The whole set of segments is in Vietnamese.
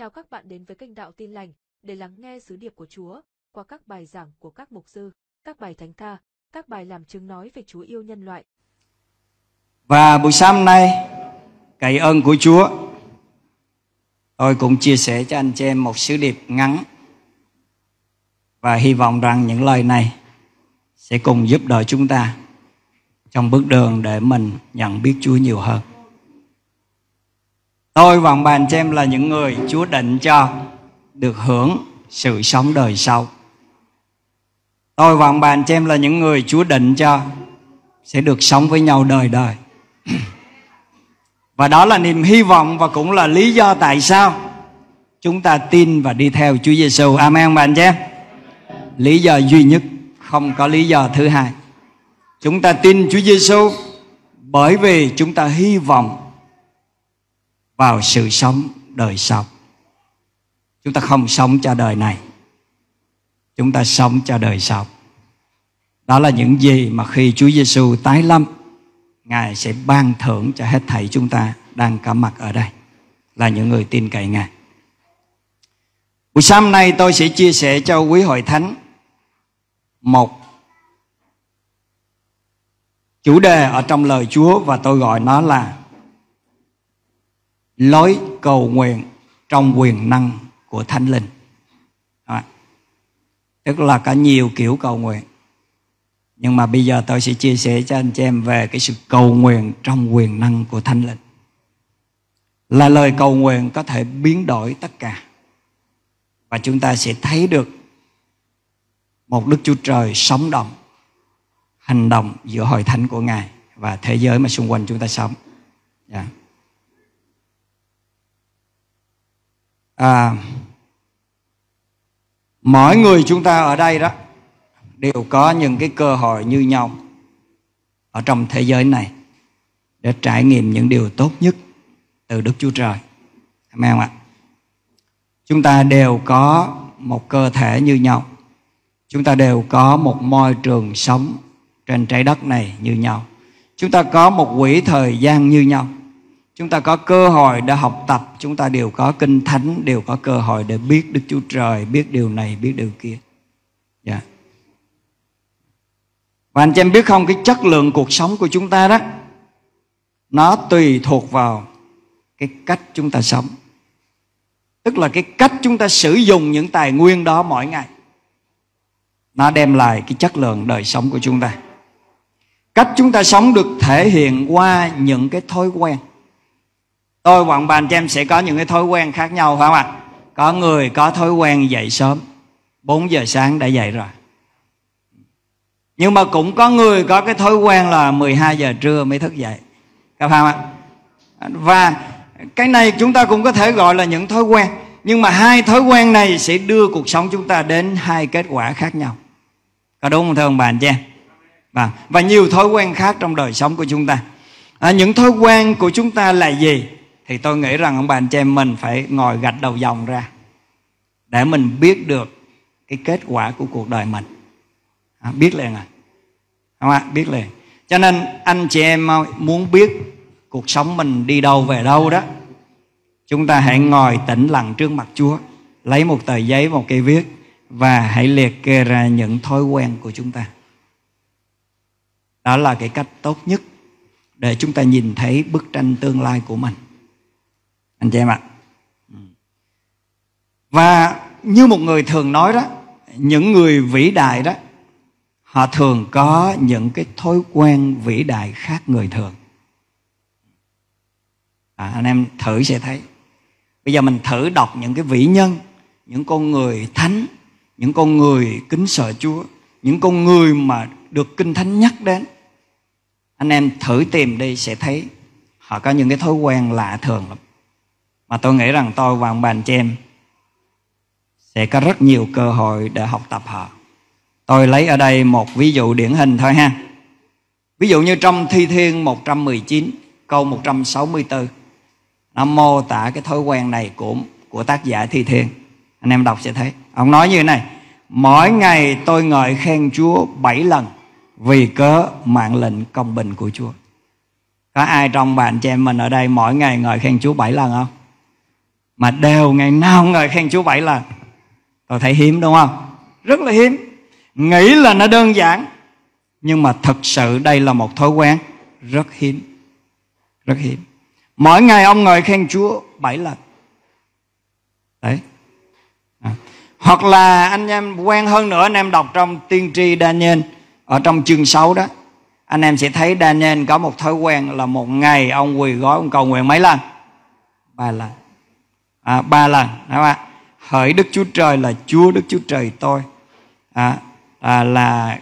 Chào các bạn đến với kênh Đạo Tin Lành để lắng nghe sứ điệp của Chúa qua các bài giảng của các mục sư, các bài thánh ca, các bài làm chứng nói về Chúa yêu nhân loại. Và buổi sáng nay, cậy ơn của Chúa, tôi cũng chia sẻ cho anh chị em một sứ điệp ngắn và hy vọng rằng những lời này sẽ cùng giúp đỡ chúng ta trong bước đường để mình nhận biết Chúa nhiều hơn. Tôi và ông bà anh chị em là những người Chúa định cho được hưởng sự sống đời sau. Tôi và ông bà anh chị em là những người Chúa định cho sẽ được sống với nhau đời đời. Và đó là niềm hy vọng và cũng là lý do tại sao chúng ta tin và đi theo Chúa Giêsu. Amen bạn bà chị em. Lý do duy nhất, không có lý do thứ hai. Chúng ta tin Chúa Giêsu bởi vì chúng ta hy vọng vào sự sống đời sau chúng ta không sống cho đời này chúng ta sống cho đời sau đó là những gì mà khi Chúa Giêsu tái lâm ngài sẽ ban thưởng cho hết thảy chúng ta đang có mặt ở đây là những người tin cậy ngài buổi sáng nay tôi sẽ chia sẻ cho quý hội thánh một chủ đề ở trong lời Chúa và tôi gọi nó là lối cầu nguyện trong quyền năng của thánh linh à, tức là cả nhiều kiểu cầu nguyện nhưng mà bây giờ tôi sẽ chia sẻ cho anh chị em về cái sự cầu nguyện trong quyền năng của thánh linh là lời cầu nguyện có thể biến đổi tất cả và chúng ta sẽ thấy được một đức chúa trời sống động hành động giữa hội thánh của ngài và thế giới mà xung quanh chúng ta sống yeah. Dạ. à, mỗi người chúng ta ở đây đó đều có những cái cơ hội như nhau ở trong thế giới này để trải nghiệm những điều tốt nhất từ Đức Chúa Trời. Amen ạ? Chúng ta đều có một cơ thể như nhau. Chúng ta đều có một môi trường sống trên trái đất này như nhau. Chúng ta có một quỹ thời gian như nhau chúng ta có cơ hội để học tập chúng ta đều có kinh thánh đều có cơ hội để biết đức chúa trời biết điều này biết điều kia dạ yeah. và anh chị em biết không cái chất lượng cuộc sống của chúng ta đó nó tùy thuộc vào cái cách chúng ta sống tức là cái cách chúng ta sử dụng những tài nguyên đó mỗi ngày nó đem lại cái chất lượng đời sống của chúng ta cách chúng ta sống được thể hiện qua những cái thói quen tôi hoặc bạn cho em sẽ có những cái thói quen khác nhau phải không ạ có người có thói quen dậy sớm 4 giờ sáng đã dậy rồi nhưng mà cũng có người có cái thói quen là 12 giờ trưa mới thức dậy các bạn ạ và cái này chúng ta cũng có thể gọi là những thói quen nhưng mà hai thói quen này sẽ đưa cuộc sống chúng ta đến hai kết quả khác nhau có đúng không thưa ông bà anh em và, và nhiều thói quen khác trong đời sống của chúng ta à, những thói quen của chúng ta là gì thì tôi nghĩ rằng ông bà anh chị em mình phải ngồi gạch đầu dòng ra để mình biết được cái kết quả của cuộc đời mình à, biết liền à không ạ biết liền cho nên anh chị em muốn biết cuộc sống mình đi đâu về đâu đó chúng ta hãy ngồi tĩnh lặng trước mặt chúa lấy một tờ giấy một cây viết và hãy liệt kê ra những thói quen của chúng ta đó là cái cách tốt nhất để chúng ta nhìn thấy bức tranh tương lai của mình anh chị em ạ và như một người thường nói đó những người vĩ đại đó họ thường có những cái thói quen vĩ đại khác người thường à, anh em thử sẽ thấy bây giờ mình thử đọc những cái vĩ nhân những con người thánh những con người kính sợ chúa những con người mà được kinh thánh nhắc đến anh em thử tìm đi sẽ thấy họ có những cái thói quen lạ thường lắm mà tôi nghĩ rằng tôi và ông bàn em sẽ có rất nhiều cơ hội để học tập họ tôi lấy ở đây một ví dụ điển hình thôi ha ví dụ như trong thi thiên 119 câu 164 nó mô tả cái thói quen này của của tác giả thi thiên anh em đọc sẽ thấy ông nói như thế này mỗi ngày tôi ngợi khen chúa bảy lần vì cớ mạng lệnh công bình của chúa có ai trong bạn chị em mình ở đây mỗi ngày ngợi khen chúa bảy lần không mà đều ngày nào ngợi khen Chúa bảy lần tôi thấy hiếm đúng không rất là hiếm nghĩ là nó đơn giản nhưng mà thật sự đây là một thói quen rất hiếm rất hiếm mỗi ngày ông ngợi khen Chúa bảy lần đấy à. hoặc là anh em quen hơn nữa anh em đọc trong tiên tri Daniel ở trong chương 6 đó anh em sẽ thấy Daniel có một thói quen là một ngày ông quỳ gói ông cầu nguyện mấy lần ba lần à, ba lần đúng không ạ hỡi đức chúa trời là chúa đức chúa trời tôi à, à, là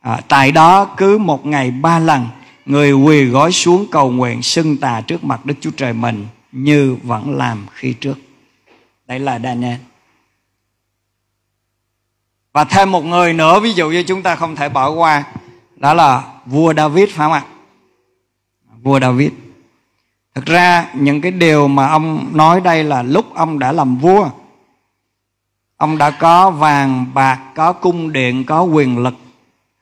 à, tại đó cứ một ngày ba lần người quỳ gói xuống cầu nguyện xưng tà trước mặt đức chúa trời mình như vẫn làm khi trước đấy là daniel và thêm một người nữa ví dụ như chúng ta không thể bỏ qua đó là vua david phải không ạ vua david Thực ra những cái điều mà ông nói đây là lúc ông đã làm vua Ông đã có vàng, bạc, có cung điện, có quyền lực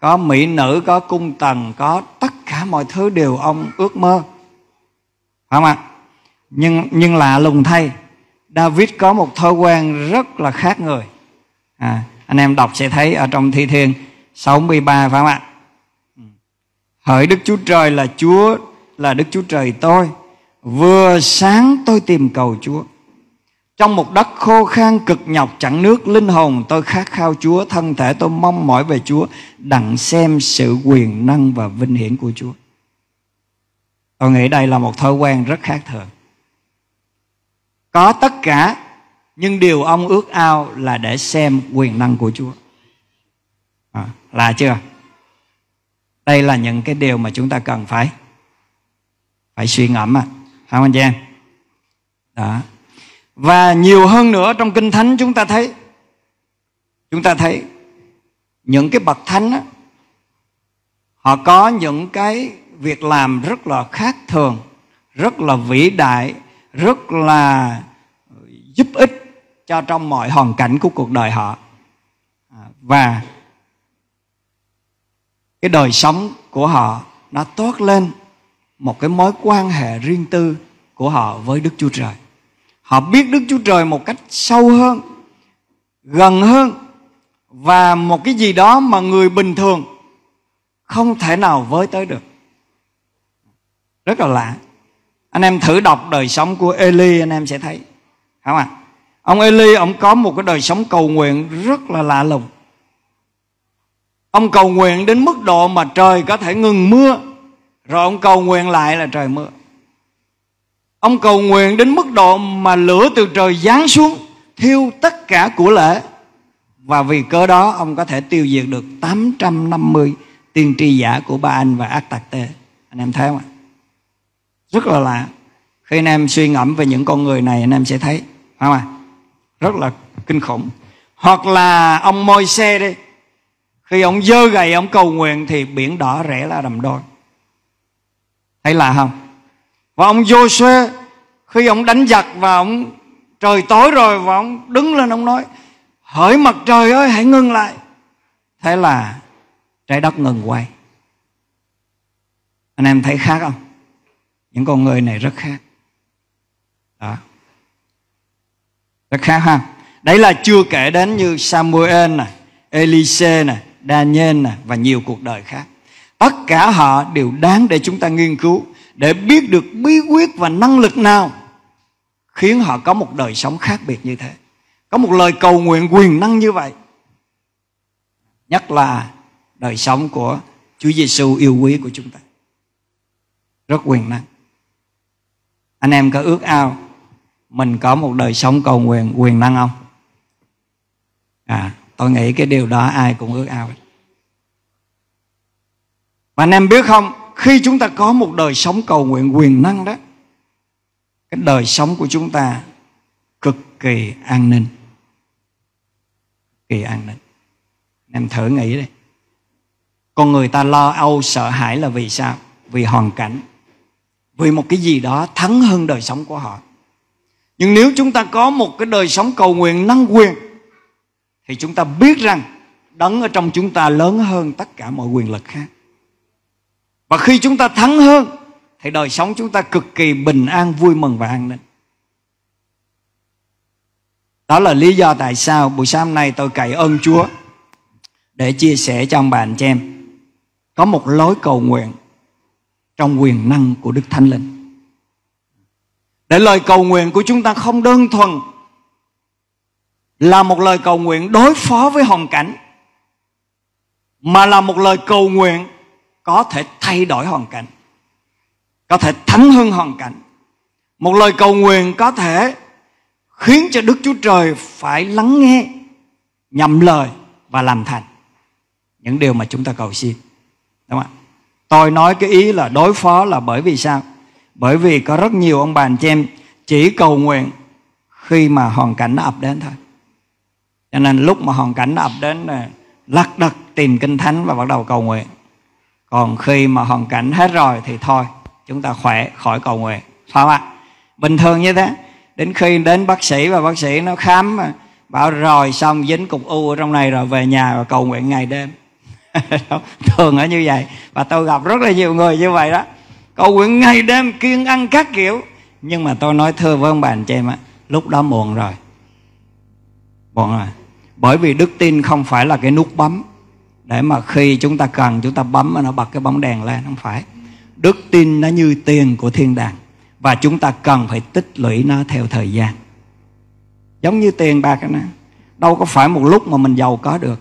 Có mỹ nữ, có cung tầng có tất cả mọi thứ đều ông ước mơ Phải không ạ? Nhưng, nhưng lạ lùng thay David có một thói quen rất là khác người à, Anh em đọc sẽ thấy ở trong thi thiên 63 phải không ạ? Ừ. Hỡi Đức Chúa Trời là Chúa là Đức Chúa Trời tôi Vừa sáng tôi tìm cầu Chúa Trong một đất khô khan cực nhọc chẳng nước Linh hồn tôi khát khao Chúa Thân thể tôi mong mỏi về Chúa Đặng xem sự quyền năng và vinh hiển của Chúa Tôi nghĩ đây là một thói quen rất khác thường Có tất cả Nhưng điều ông ước ao là để xem quyền năng của Chúa à, Là chưa? Đây là những cái điều mà chúng ta cần phải Phải suy ngẫm à không anh chị em đó và nhiều hơn nữa trong kinh thánh chúng ta thấy chúng ta thấy những cái bậc thánh á, họ có những cái việc làm rất là khác thường rất là vĩ đại rất là giúp ích cho trong mọi hoàn cảnh của cuộc đời họ và cái đời sống của họ nó tốt lên một cái mối quan hệ riêng tư của họ với Đức Chúa Trời. Họ biết Đức Chúa Trời một cách sâu hơn, gần hơn và một cái gì đó mà người bình thường không thể nào với tới được. Rất là lạ. Anh em thử đọc đời sống của Eli anh em sẽ thấy. Không ạ? À? Ông Eli ông có một cái đời sống cầu nguyện rất là lạ lùng. Ông cầu nguyện đến mức độ mà trời có thể ngừng mưa rồi ông cầu nguyện lại là trời mưa ông cầu nguyện đến mức độ mà lửa từ trời giáng xuống thiêu tất cả của lễ và vì cớ đó ông có thể tiêu diệt được 850 tiên tri giả của ba anh và ác tạc tê anh em thấy không ạ rất là lạ khi anh em suy ngẫm về những con người này anh em sẽ thấy phải không ạ rất là kinh khủng hoặc là ông môi xe đi khi ông dơ gầy ông cầu nguyện thì biển đỏ rẽ ra đầm đôi Thấy là không? Và ông Joshua khi ông đánh giặc và ông trời tối rồi và ông đứng lên ông nói hỡi mặt trời ơi hãy ngưng lại thế là trái đất ngừng quay anh em thấy khác không những con người này rất khác đó rất khác ha đấy là chưa kể đến như Samuel nè Elise nè Daniel nè và nhiều cuộc đời khác tất cả họ đều đáng để chúng ta nghiên cứu để biết được bí quyết và năng lực nào khiến họ có một đời sống khác biệt như thế có một lời cầu nguyện quyền năng như vậy nhất là đời sống của Chúa Giêsu yêu quý của chúng ta rất quyền năng anh em có ước ao mình có một đời sống cầu nguyện quyền năng không à tôi nghĩ cái điều đó ai cũng ước ao và anh em biết không Khi chúng ta có một đời sống cầu nguyện quyền năng đó Cái đời sống của chúng ta Cực kỳ an ninh Kỳ an ninh em thử nghĩ đi Con người ta lo âu sợ hãi là vì sao Vì hoàn cảnh Vì một cái gì đó thắng hơn đời sống của họ nhưng nếu chúng ta có một cái đời sống cầu nguyện năng quyền Thì chúng ta biết rằng Đấng ở trong chúng ta lớn hơn tất cả mọi quyền lực khác và khi chúng ta thắng hơn thì đời sống chúng ta cực kỳ bình an vui mừng và an ninh đó là lý do tại sao buổi sáng nay tôi cậy ơn Chúa để chia sẻ cho ông bà anh em có một lối cầu nguyện trong quyền năng của Đức Thánh Linh. Để lời cầu nguyện của chúng ta không đơn thuần là một lời cầu nguyện đối phó với hoàn cảnh mà là một lời cầu nguyện có thể thay đổi hoàn cảnh có thể thánh hơn hoàn cảnh một lời cầu nguyện có thể khiến cho đức chúa trời phải lắng nghe nhầm lời và làm thành những điều mà chúng ta cầu xin đúng không ạ tôi nói cái ý là đối phó là bởi vì sao bởi vì có rất nhiều ông bà anh chị em chỉ cầu nguyện khi mà hoàn cảnh nó ập đến thôi cho nên lúc mà hoàn cảnh nó ập đến là lật đật tìm kinh thánh và bắt đầu cầu nguyện còn khi mà hoàn cảnh hết rồi thì thôi chúng ta khỏe khỏi cầu nguyện phải không ạ bình thường như thế đến khi đến bác sĩ và bác sĩ nó khám mà bảo rồi xong dính cục u ở trong này rồi về nhà và cầu nguyện ngày đêm thường ở như vậy và tôi gặp rất là nhiều người như vậy đó cầu nguyện ngày đêm kiêng ăn các kiểu nhưng mà tôi nói thưa với ông bà anh chị em á lúc đó muộn rồi muộn rồi bởi vì đức tin không phải là cái nút bấm để mà khi chúng ta cần chúng ta bấm mà nó bật cái bóng đèn lên không phải đức tin nó như tiền của thiên đàng và chúng ta cần phải tích lũy nó theo thời gian giống như tiền bạc nè đâu có phải một lúc mà mình giàu có được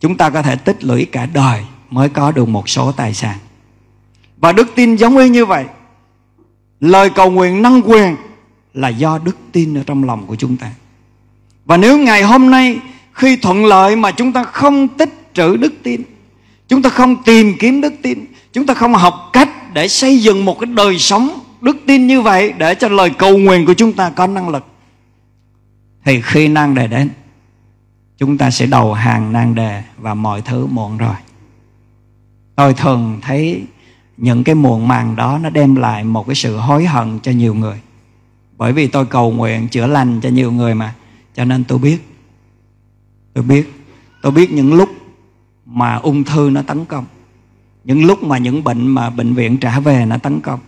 chúng ta có thể tích lũy cả đời mới có được một số tài sản và đức tin giống y như vậy lời cầu nguyện năng quyền là do đức tin ở trong lòng của chúng ta và nếu ngày hôm nay khi thuận lợi mà chúng ta không tích trữ đức tin chúng ta không tìm kiếm đức tin chúng ta không học cách để xây dựng một cái đời sống đức tin như vậy để cho lời cầu nguyện của chúng ta có năng lực thì khi nan đề đến chúng ta sẽ đầu hàng nan đề và mọi thứ muộn rồi tôi thường thấy những cái muộn màng đó nó đem lại một cái sự hối hận cho nhiều người bởi vì tôi cầu nguyện chữa lành cho nhiều người mà cho nên tôi biết tôi biết tôi biết những lúc mà ung thư nó tấn công những lúc mà những bệnh mà bệnh viện trả về nó tấn công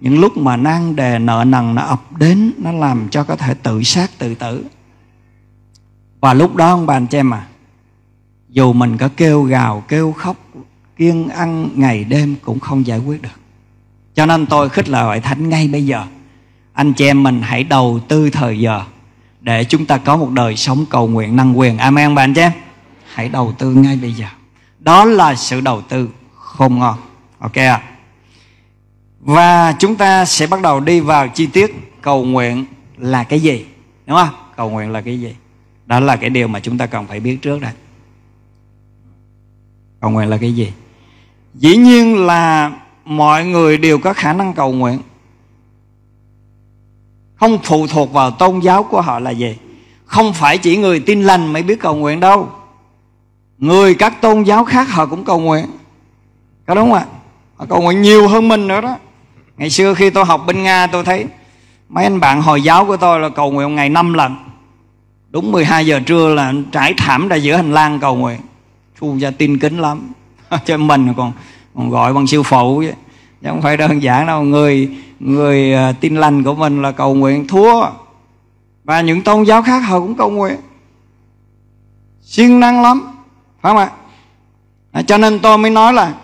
những lúc mà nan đề nợ nần nó ập đến nó làm cho có thể tự sát tự tử và lúc đó ông bà em à dù mình có kêu gào kêu khóc kiêng ăn ngày đêm cũng không giải quyết được cho nên tôi khích lời hội thánh ngay bây giờ anh chị em mình hãy đầu tư thời giờ để chúng ta có một đời sống cầu nguyện năng quyền amen bạn chị em hãy đầu tư ngay bây giờ đó là sự đầu tư khôn ngon, ok à? và chúng ta sẽ bắt đầu đi vào chi tiết cầu nguyện là cái gì đúng không cầu nguyện là cái gì đó là cái điều mà chúng ta cần phải biết trước đây cầu nguyện là cái gì dĩ nhiên là mọi người đều có khả năng cầu nguyện không phụ thuộc vào tôn giáo của họ là gì không phải chỉ người tin lành mới biết cầu nguyện đâu người các tôn giáo khác họ cũng cầu nguyện có đúng không ạ họ cầu nguyện nhiều hơn mình nữa đó ngày xưa khi tôi học bên nga tôi thấy mấy anh bạn hồi giáo của tôi là cầu nguyện ngày năm lần đúng 12 giờ trưa là trải thảm ra giữa hành lang cầu nguyện thu ra tin kính lắm cho mình còn còn gọi bằng siêu phụ chứ chứ không phải đơn giản đâu người người à, tin lành của mình là cầu nguyện thua và những tôn giáo khác họ cũng cầu nguyện siêng năng lắm phải không ạ à, cho nên tôi mới nói là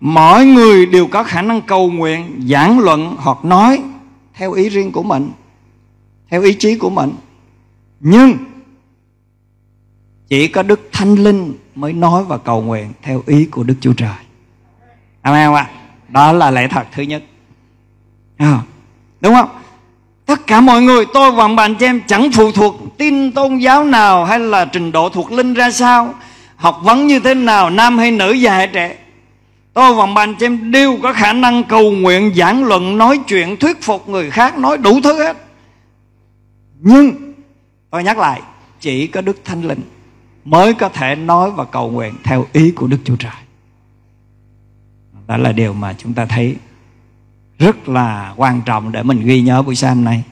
mỗi người đều có khả năng cầu nguyện giảng luận hoặc nói theo ý riêng của mình theo ý chí của mình nhưng chỉ có đức thanh linh mới nói và cầu nguyện theo ý của đức chúa trời amen ạ đó là lẽ thật thứ nhất à, đúng không tất cả mọi người tôi và bạn chị em chẳng phụ thuộc tin tôn giáo nào hay là trình độ thuộc linh ra sao học vấn như thế nào nam hay nữ già hay trẻ tôi và bạn chị đều có khả năng cầu nguyện giảng luận nói chuyện thuyết phục người khác nói đủ thứ hết nhưng tôi nhắc lại chỉ có đức thánh linh mới có thể nói và cầu nguyện theo ý của đức chúa trời đó là điều mà chúng ta thấy rất là quan trọng để mình ghi nhớ buổi sáng này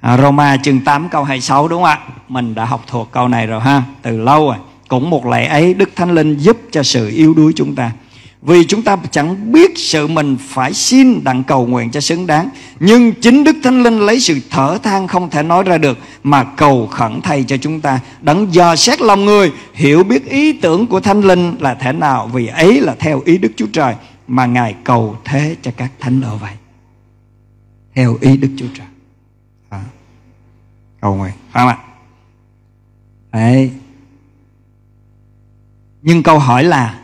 à, Roma chương 8 câu 26 đúng không ạ? Mình đã học thuộc câu này rồi ha, từ lâu rồi cũng một lẽ ấy đức thánh linh giúp cho sự yếu đuối chúng ta vì chúng ta chẳng biết sự mình phải xin đặng cầu nguyện cho xứng đáng nhưng chính đức thánh linh lấy sự thở than không thể nói ra được mà cầu khẩn thay cho chúng ta đặng dò xét lòng người hiểu biết ý tưởng của thánh linh là thế nào vì ấy là theo ý đức chúa trời mà ngài cầu thế cho các thánh đồ vậy theo ý đức chúa trời à. cầu nguyện phải không ạ đấy nhưng câu hỏi là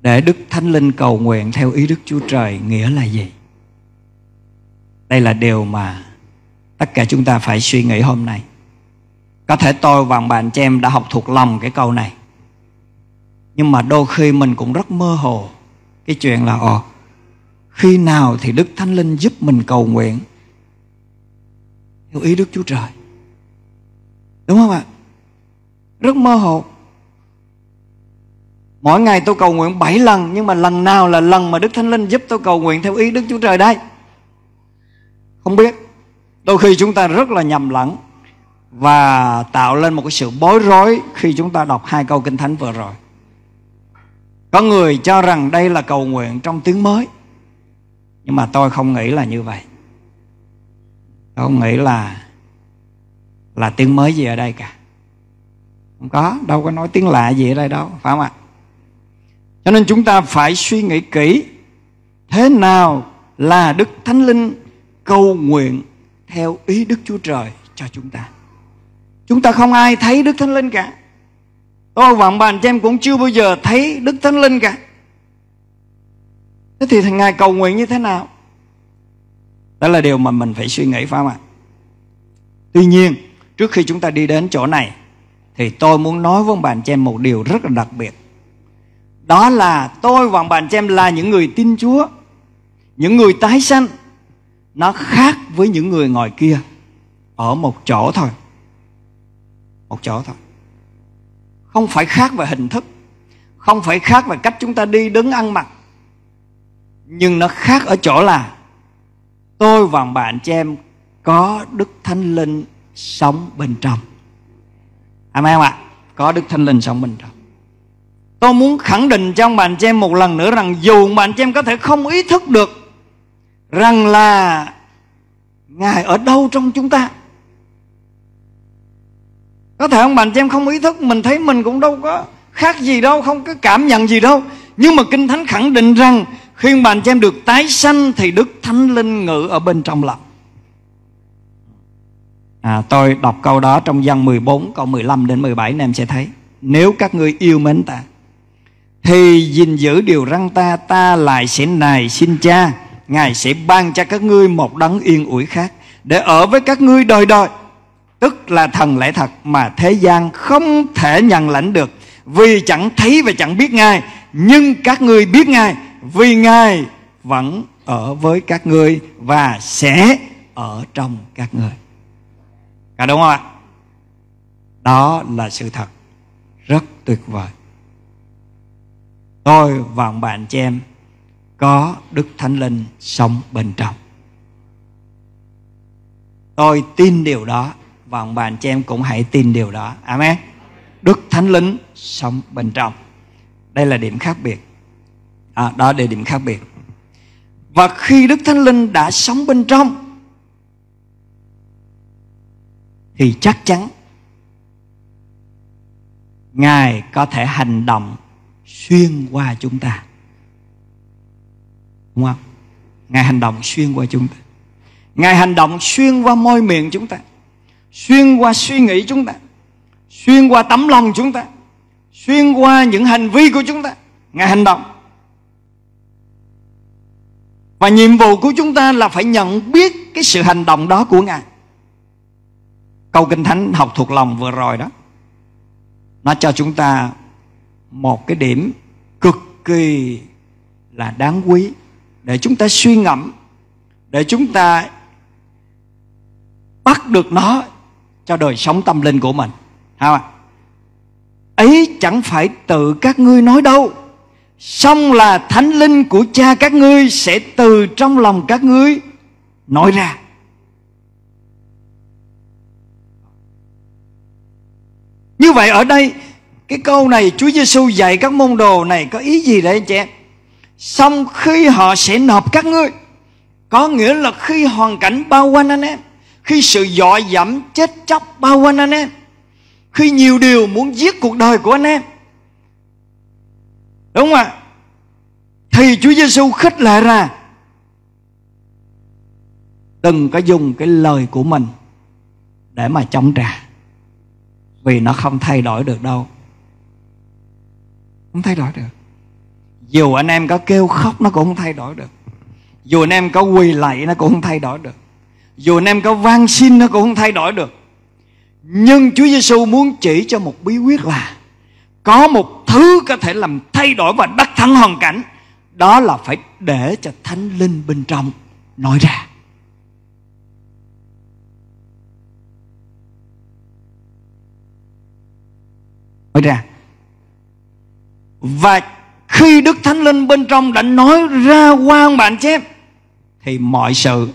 để đức thánh linh cầu nguyện theo ý đức chúa trời nghĩa là gì đây là điều mà tất cả chúng ta phải suy nghĩ hôm nay có thể tôi và bạn chị em đã học thuộc lòng cái câu này nhưng mà đôi khi mình cũng rất mơ hồ cái chuyện là ồ khi nào thì đức thánh linh giúp mình cầu nguyện theo ý đức chúa trời đúng không ạ rất mơ hồ mỗi ngày tôi cầu nguyện 7 lần nhưng mà lần nào là lần mà đức thánh linh giúp tôi cầu nguyện theo ý đức chúa trời đây không biết đôi khi chúng ta rất là nhầm lẫn và tạo lên một cái sự bối rối khi chúng ta đọc hai câu kinh thánh vừa rồi có người cho rằng đây là cầu nguyện trong tiếng mới nhưng mà tôi không nghĩ là như vậy tôi không nghĩ là là tiếng mới gì ở đây cả không có đâu có nói tiếng lạ gì ở đây đâu phải không ạ cho nên chúng ta phải suy nghĩ kỹ thế nào là đức thánh linh cầu nguyện theo ý đức chúa trời cho chúng ta chúng ta không ai thấy đức thánh linh cả tôi và ông bà anh em cũng chưa bao giờ thấy đức thánh linh cả thế thì thằng ngài cầu nguyện như thế nào đó là điều mà mình phải suy nghĩ phải không ạ tuy nhiên trước khi chúng ta đi đến chỗ này thì tôi muốn nói với ông bạn anh chị em một điều rất là đặc biệt đó là tôi và ông bạn anh chị em là những người tin Chúa những người tái sanh nó khác với những người ngoài kia ở một chỗ thôi một chỗ thôi không phải khác về hình thức không phải khác về cách chúng ta đi đứng ăn mặc nhưng nó khác ở chỗ là tôi và bạn chị em có đức thánh linh sống bên trong Amen không ạ? Có Đức thanh Linh sống bên trong. Tôi muốn khẳng định cho ông bà chị em một lần nữa rằng dù bạn anh chị em có thể không ý thức được rằng là Ngài ở đâu trong chúng ta. Có thể ông bạn anh chị em không ý thức mình thấy mình cũng đâu có khác gì đâu, không có cảm nhận gì đâu. Nhưng mà Kinh Thánh khẳng định rằng khi ông bà chị em được tái sanh thì Đức Thánh Linh ngự ở bên trong lòng à, Tôi đọc câu đó trong văn 14 câu 15 đến 17 anh em sẽ thấy Nếu các ngươi yêu mến ta Thì gìn giữ điều răng ta Ta lại sẽ nài xin cha Ngài sẽ ban cho các ngươi một đấng yên ủi khác Để ở với các ngươi đời đời Tức là thần lẽ thật mà thế gian không thể nhận lãnh được Vì chẳng thấy và chẳng biết Ngài Nhưng các ngươi biết Ngài Vì Ngài vẫn ở với các ngươi Và sẽ ở trong các ngươi Cả à, đúng không ạ? Đó là sự thật rất tuyệt vời. Tôi và ông bạn chị em có Đức Thánh Linh sống bên trong. Tôi tin điều đó và ông bạn chị em cũng hãy tin điều đó. Amen. Đức Thánh Linh sống bên trong. Đây là điểm khác biệt. À, đó là điểm khác biệt. Và khi Đức Thánh Linh đã sống bên trong thì chắc chắn ngài có thể hành động xuyên qua chúng ta đúng không ngài hành động xuyên qua chúng ta ngài hành động xuyên qua môi miệng chúng ta xuyên qua suy nghĩ chúng ta xuyên qua tấm lòng chúng ta xuyên qua những hành vi của chúng ta ngài hành động và nhiệm vụ của chúng ta là phải nhận biết cái sự hành động đó của ngài câu kinh thánh học thuộc lòng vừa rồi đó nó cho chúng ta một cái điểm cực kỳ là đáng quý để chúng ta suy ngẫm để chúng ta bắt được nó cho đời sống tâm linh của mình không ấy chẳng phải tự các ngươi nói đâu xong là thánh linh của cha các ngươi sẽ từ trong lòng các ngươi nói ra Như vậy ở đây cái câu này Chúa Giêsu dạy các môn đồ này có ý gì đấy anh chị em? Xong khi họ sẽ nộp các ngươi Có nghĩa là khi hoàn cảnh bao quanh anh em Khi sự dọa dẫm chết chóc bao quanh anh em Khi nhiều điều muốn giết cuộc đời của anh em Đúng không ạ? Thì Chúa Giêsu khích lệ ra Đừng có dùng cái lời của mình Để mà chống trả vì nó không thay đổi được đâu không thay đổi được dù anh em có kêu khóc nó cũng không thay đổi được dù anh em có quỳ lạy nó cũng không thay đổi được dù anh em có van xin nó cũng không thay đổi được nhưng Chúa Giêsu muốn chỉ cho một bí quyết là có một thứ có thể làm thay đổi và đắc thắng hoàn cảnh đó là phải để cho thánh linh bên trong nói ra mới ra và khi Đức Thánh Linh bên trong đã nói ra qua ông bạn chép thì mọi sự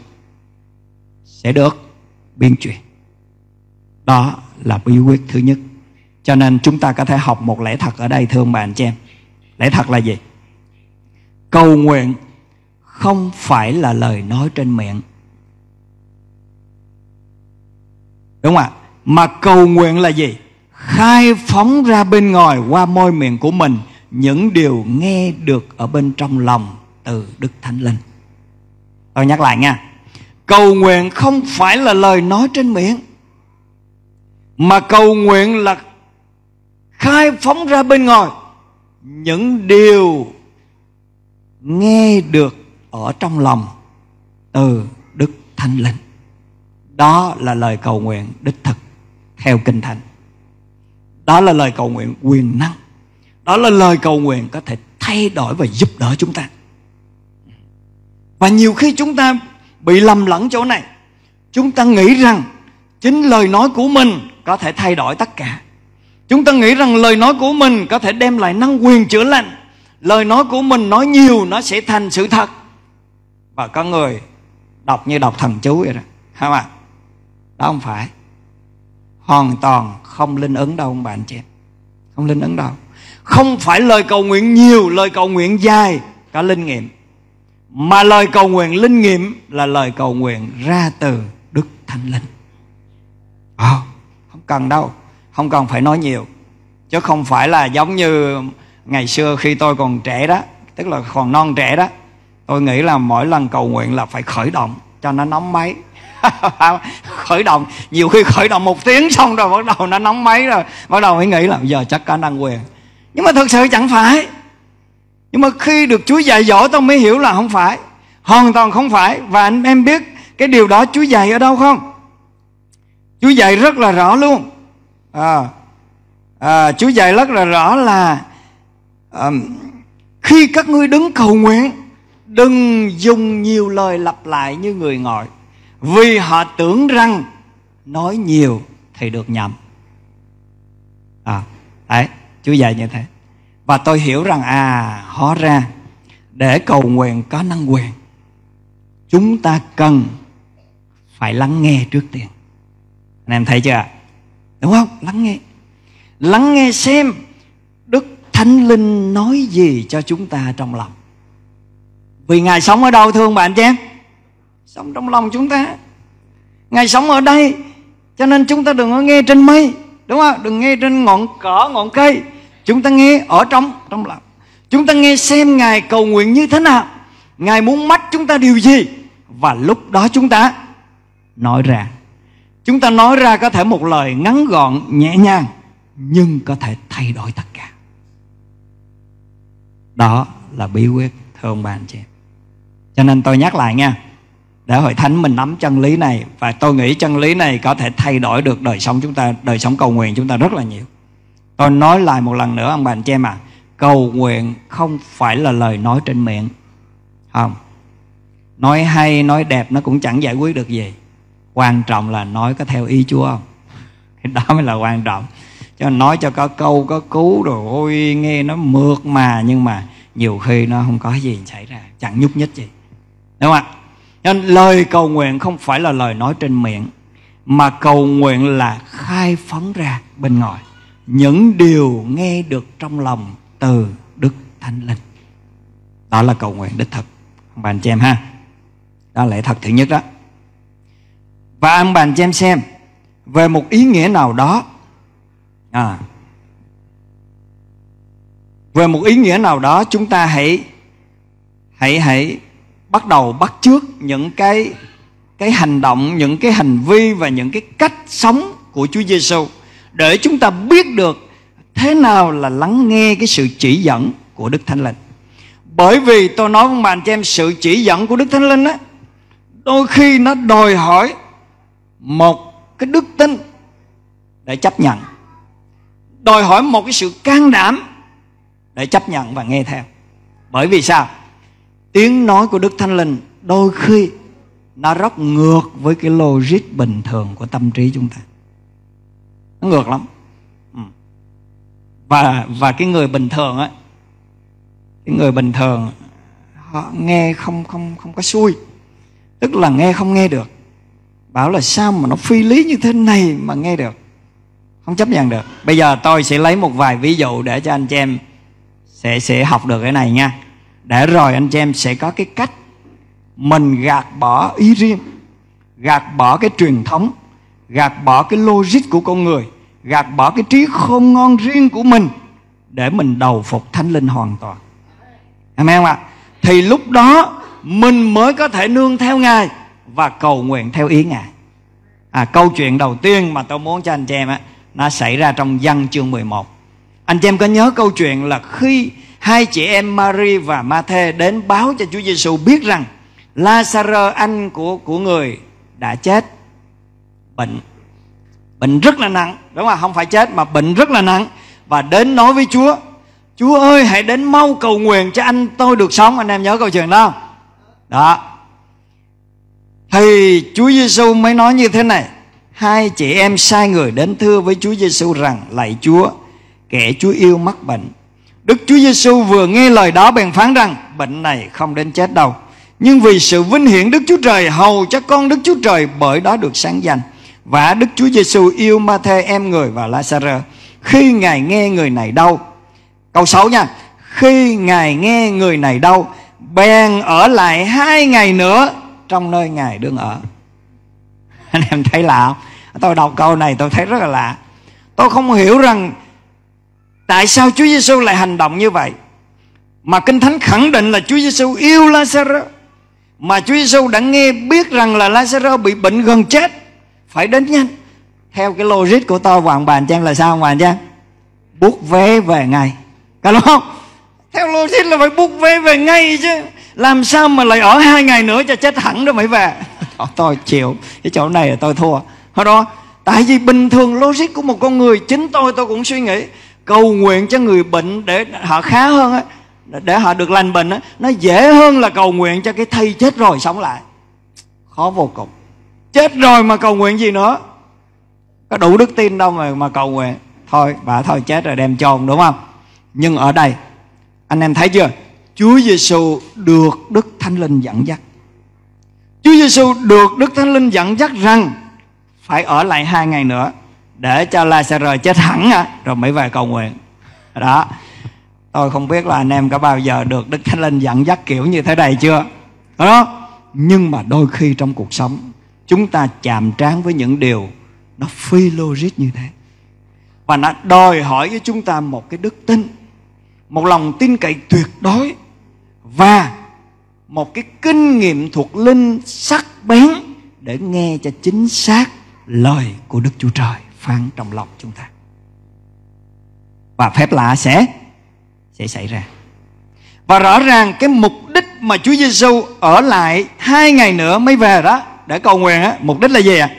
sẽ được biến chuyển. Đó là bí quyết thứ nhất. Cho nên chúng ta có thể học một lẽ thật ở đây thưa ông bạn anh Lẽ thật là gì? Cầu nguyện không phải là lời nói trên miệng. Đúng không ạ? Mà cầu nguyện là gì? khai phóng ra bên ngoài qua môi miệng của mình những điều nghe được ở bên trong lòng từ Đức Thánh Linh. Tôi nhắc lại nha. Cầu nguyện không phải là lời nói trên miệng mà cầu nguyện là khai phóng ra bên ngoài những điều nghe được ở trong lòng từ Đức Thánh Linh. Đó là lời cầu nguyện đích thực theo Kinh Thánh đó là lời cầu nguyện quyền năng đó là lời cầu nguyện có thể thay đổi và giúp đỡ chúng ta và nhiều khi chúng ta bị lầm lẫn chỗ này chúng ta nghĩ rằng chính lời nói của mình có thể thay đổi tất cả chúng ta nghĩ rằng lời nói của mình có thể đem lại năng quyền chữa lành lời nói của mình nói nhiều nó sẽ thành sự thật và có người đọc như đọc thần chú vậy đó không ạ à? đó không phải hoàn toàn không linh ứng đâu ông bạn anh chị không linh ứng đâu không phải lời cầu nguyện nhiều lời cầu nguyện dài có linh nghiệm mà lời cầu nguyện linh nghiệm là lời cầu nguyện ra từ đức thánh linh oh, không cần đâu không cần phải nói nhiều chứ không phải là giống như ngày xưa khi tôi còn trẻ đó tức là còn non trẻ đó tôi nghĩ là mỗi lần cầu nguyện là phải khởi động cho nó nóng máy khởi động nhiều khi khởi động một tiếng xong rồi bắt đầu nó nóng máy rồi bắt đầu mới nghĩ là giờ chắc anh đang què nhưng mà thật sự chẳng phải nhưng mà khi được Chúa dạy dỗ tôi mới hiểu là không phải Hoàn toàn không phải Và anh em biết cái điều đó Chúa dạy ở đâu không Chúa dạy rất là rõ luôn à, à, Chúa dạy rất là rõ là à, Khi các ngươi đứng cầu nguyện Đừng dùng nhiều lời lặp lại như người ngồi vì họ tưởng rằng nói nhiều thì được nhầm à đấy chú dạy như thế và tôi hiểu rằng à hóa ra để cầu nguyện có năng quyền chúng ta cần phải lắng nghe trước tiên anh em thấy chưa đúng không lắng nghe lắng nghe xem đức thánh linh nói gì cho chúng ta trong lòng vì ngài sống ở đâu thương bạn chứ sống trong lòng chúng ta ngài sống ở đây cho nên chúng ta đừng có nghe trên mây đúng không đừng nghe trên ngọn cỏ ngọn cây chúng ta nghe ở trong trong lòng chúng ta nghe xem ngài cầu nguyện như thế nào ngài muốn mắt chúng ta điều gì và lúc đó chúng ta nói ra chúng ta nói ra có thể một lời ngắn gọn nhẹ nhàng nhưng có thể thay đổi tất cả đó là bí quyết thưa ông bà anh chị cho nên tôi nhắc lại nha để hội thánh mình nắm chân lý này và tôi nghĩ chân lý này có thể thay đổi được đời sống chúng ta đời sống cầu nguyện chúng ta rất là nhiều tôi nói lại một lần nữa ông bạn che chị cầu nguyện không phải là lời nói trên miệng không nói hay nói đẹp nó cũng chẳng giải quyết được gì quan trọng là nói có theo ý chúa không cái đó mới là quan trọng cho nói cho có câu có cứu rồi ôi nghe nó mượt mà nhưng mà nhiều khi nó không có gì xảy ra chẳng nhúc nhích gì đúng không ạ nên lời cầu nguyện không phải là lời nói trên miệng Mà cầu nguyện là khai phóng ra bên ngoài Những điều nghe được trong lòng từ Đức Thánh Linh Đó là cầu nguyện đích thực Ông bà chị em ha Đó là lẽ thật thứ nhất đó Và anh bà anh chị em xem Về một ý nghĩa nào đó à, Về một ý nghĩa nào đó chúng ta hãy Hãy hãy bắt đầu bắt chước những cái cái hành động, những cái hành vi và những cái cách sống của Chúa Giêsu để chúng ta biết được thế nào là lắng nghe cái sự chỉ dẫn của Đức Thánh Linh. Bởi vì tôi nói với bạn cho em sự chỉ dẫn của Đức Thánh Linh á đôi khi nó đòi hỏi một cái đức tin để chấp nhận. Đòi hỏi một cái sự can đảm để chấp nhận và nghe theo. Bởi vì sao? tiếng nói của đức thánh linh đôi khi nó rất ngược với cái logic bình thường của tâm trí chúng ta nó ngược lắm ừ. và và cái người bình thường á cái người bình thường họ nghe không không không có xui tức là nghe không nghe được bảo là sao mà nó phi lý như thế này mà nghe được không chấp nhận được bây giờ tôi sẽ lấy một vài ví dụ để cho anh chị em sẽ sẽ học được cái này nha để rồi anh chị em sẽ có cái cách mình gạt bỏ ý riêng gạt bỏ cái truyền thống gạt bỏ cái logic của con người gạt bỏ cái trí khôn ngon riêng của mình để mình đầu phục thánh linh hoàn toàn amen em ạ thì lúc đó mình mới có thể nương theo ngài và cầu nguyện theo ý ngài à, câu chuyện đầu tiên mà tôi muốn cho anh chị em á nó xảy ra trong dân chương 11 anh chị em có nhớ câu chuyện là khi hai chị em Mary và Ma-thê đến báo cho Chúa Giêsu biết rằng Lazaro anh của của người đã chết bệnh bệnh rất là nặng đúng không không phải chết mà bệnh rất là nặng và đến nói với Chúa Chúa ơi hãy đến mau cầu nguyện cho anh tôi được sống anh em nhớ câu chuyện đó đó thì Chúa Giêsu mới nói như thế này hai chị em sai người đến thưa với Chúa Giêsu rằng lạy Chúa kẻ Chúa yêu mắc bệnh Đức Chúa Giêsu vừa nghe lời đó bèn phán rằng bệnh này không đến chết đâu. Nhưng vì sự vinh hiển Đức Chúa Trời hầu cho con Đức Chúa Trời bởi đó được sáng danh. Và Đức Chúa Giêsu yêu ma thê em người và Lazaro khi Ngài nghe người này đau. Câu 6 nha. Khi Ngài nghe người này đau, bèn ở lại hai ngày nữa trong nơi Ngài đương ở. Anh em thấy lạ không? Tôi đọc câu này tôi thấy rất là lạ. Tôi không hiểu rằng Tại sao Chúa Giêsu lại hành động như vậy? Mà Kinh Thánh khẳng định là Chúa Giêsu yêu Lazarus mà Chúa Giêsu đã nghe biết rằng là Lazarus bị bệnh gần chết phải đến nhanh theo cái logic của tôi và ông bà Trang là sao ông bà Trang buốt vé về ngay có đúng không theo logic là phải buốt vé về ngay chứ làm sao mà lại ở hai ngày nữa cho chết hẳn rồi mới về Đó, tôi chịu cái chỗ này là tôi thua hồi đó tại vì bình thường logic của một con người chính tôi tôi cũng suy nghĩ cầu nguyện cho người bệnh để họ khá hơn á để họ được lành bệnh á nó dễ hơn là cầu nguyện cho cái thây chết rồi sống lại khó vô cùng chết rồi mà cầu nguyện gì nữa có đủ đức tin đâu mà mà cầu nguyện thôi bà thôi chết rồi đem chôn đúng không nhưng ở đây anh em thấy chưa Chúa Giêsu được Đức Thánh Linh dẫn dắt Chúa Giêsu được Đức Thánh Linh dẫn dắt rằng phải ở lại hai ngày nữa để cho Lazaro chết hẳn à, rồi mới về cầu nguyện đó tôi không biết là anh em có bao giờ được Đức Thánh Linh dẫn dắt kiểu như thế này chưa đó nhưng mà đôi khi trong cuộc sống chúng ta chạm trán với những điều nó phi logic như thế và nó đòi hỏi với chúng ta một cái đức tin một lòng tin cậy tuyệt đối và một cái kinh nghiệm thuộc linh sắc bén để nghe cho chính xác lời của Đức Chúa Trời phán trong lòng chúng ta và phép lạ sẽ sẽ xảy ra và rõ ràng cái mục đích mà Chúa Giêsu ở lại hai ngày nữa mới về đó để cầu nguyện á mục đích là gì ạ à?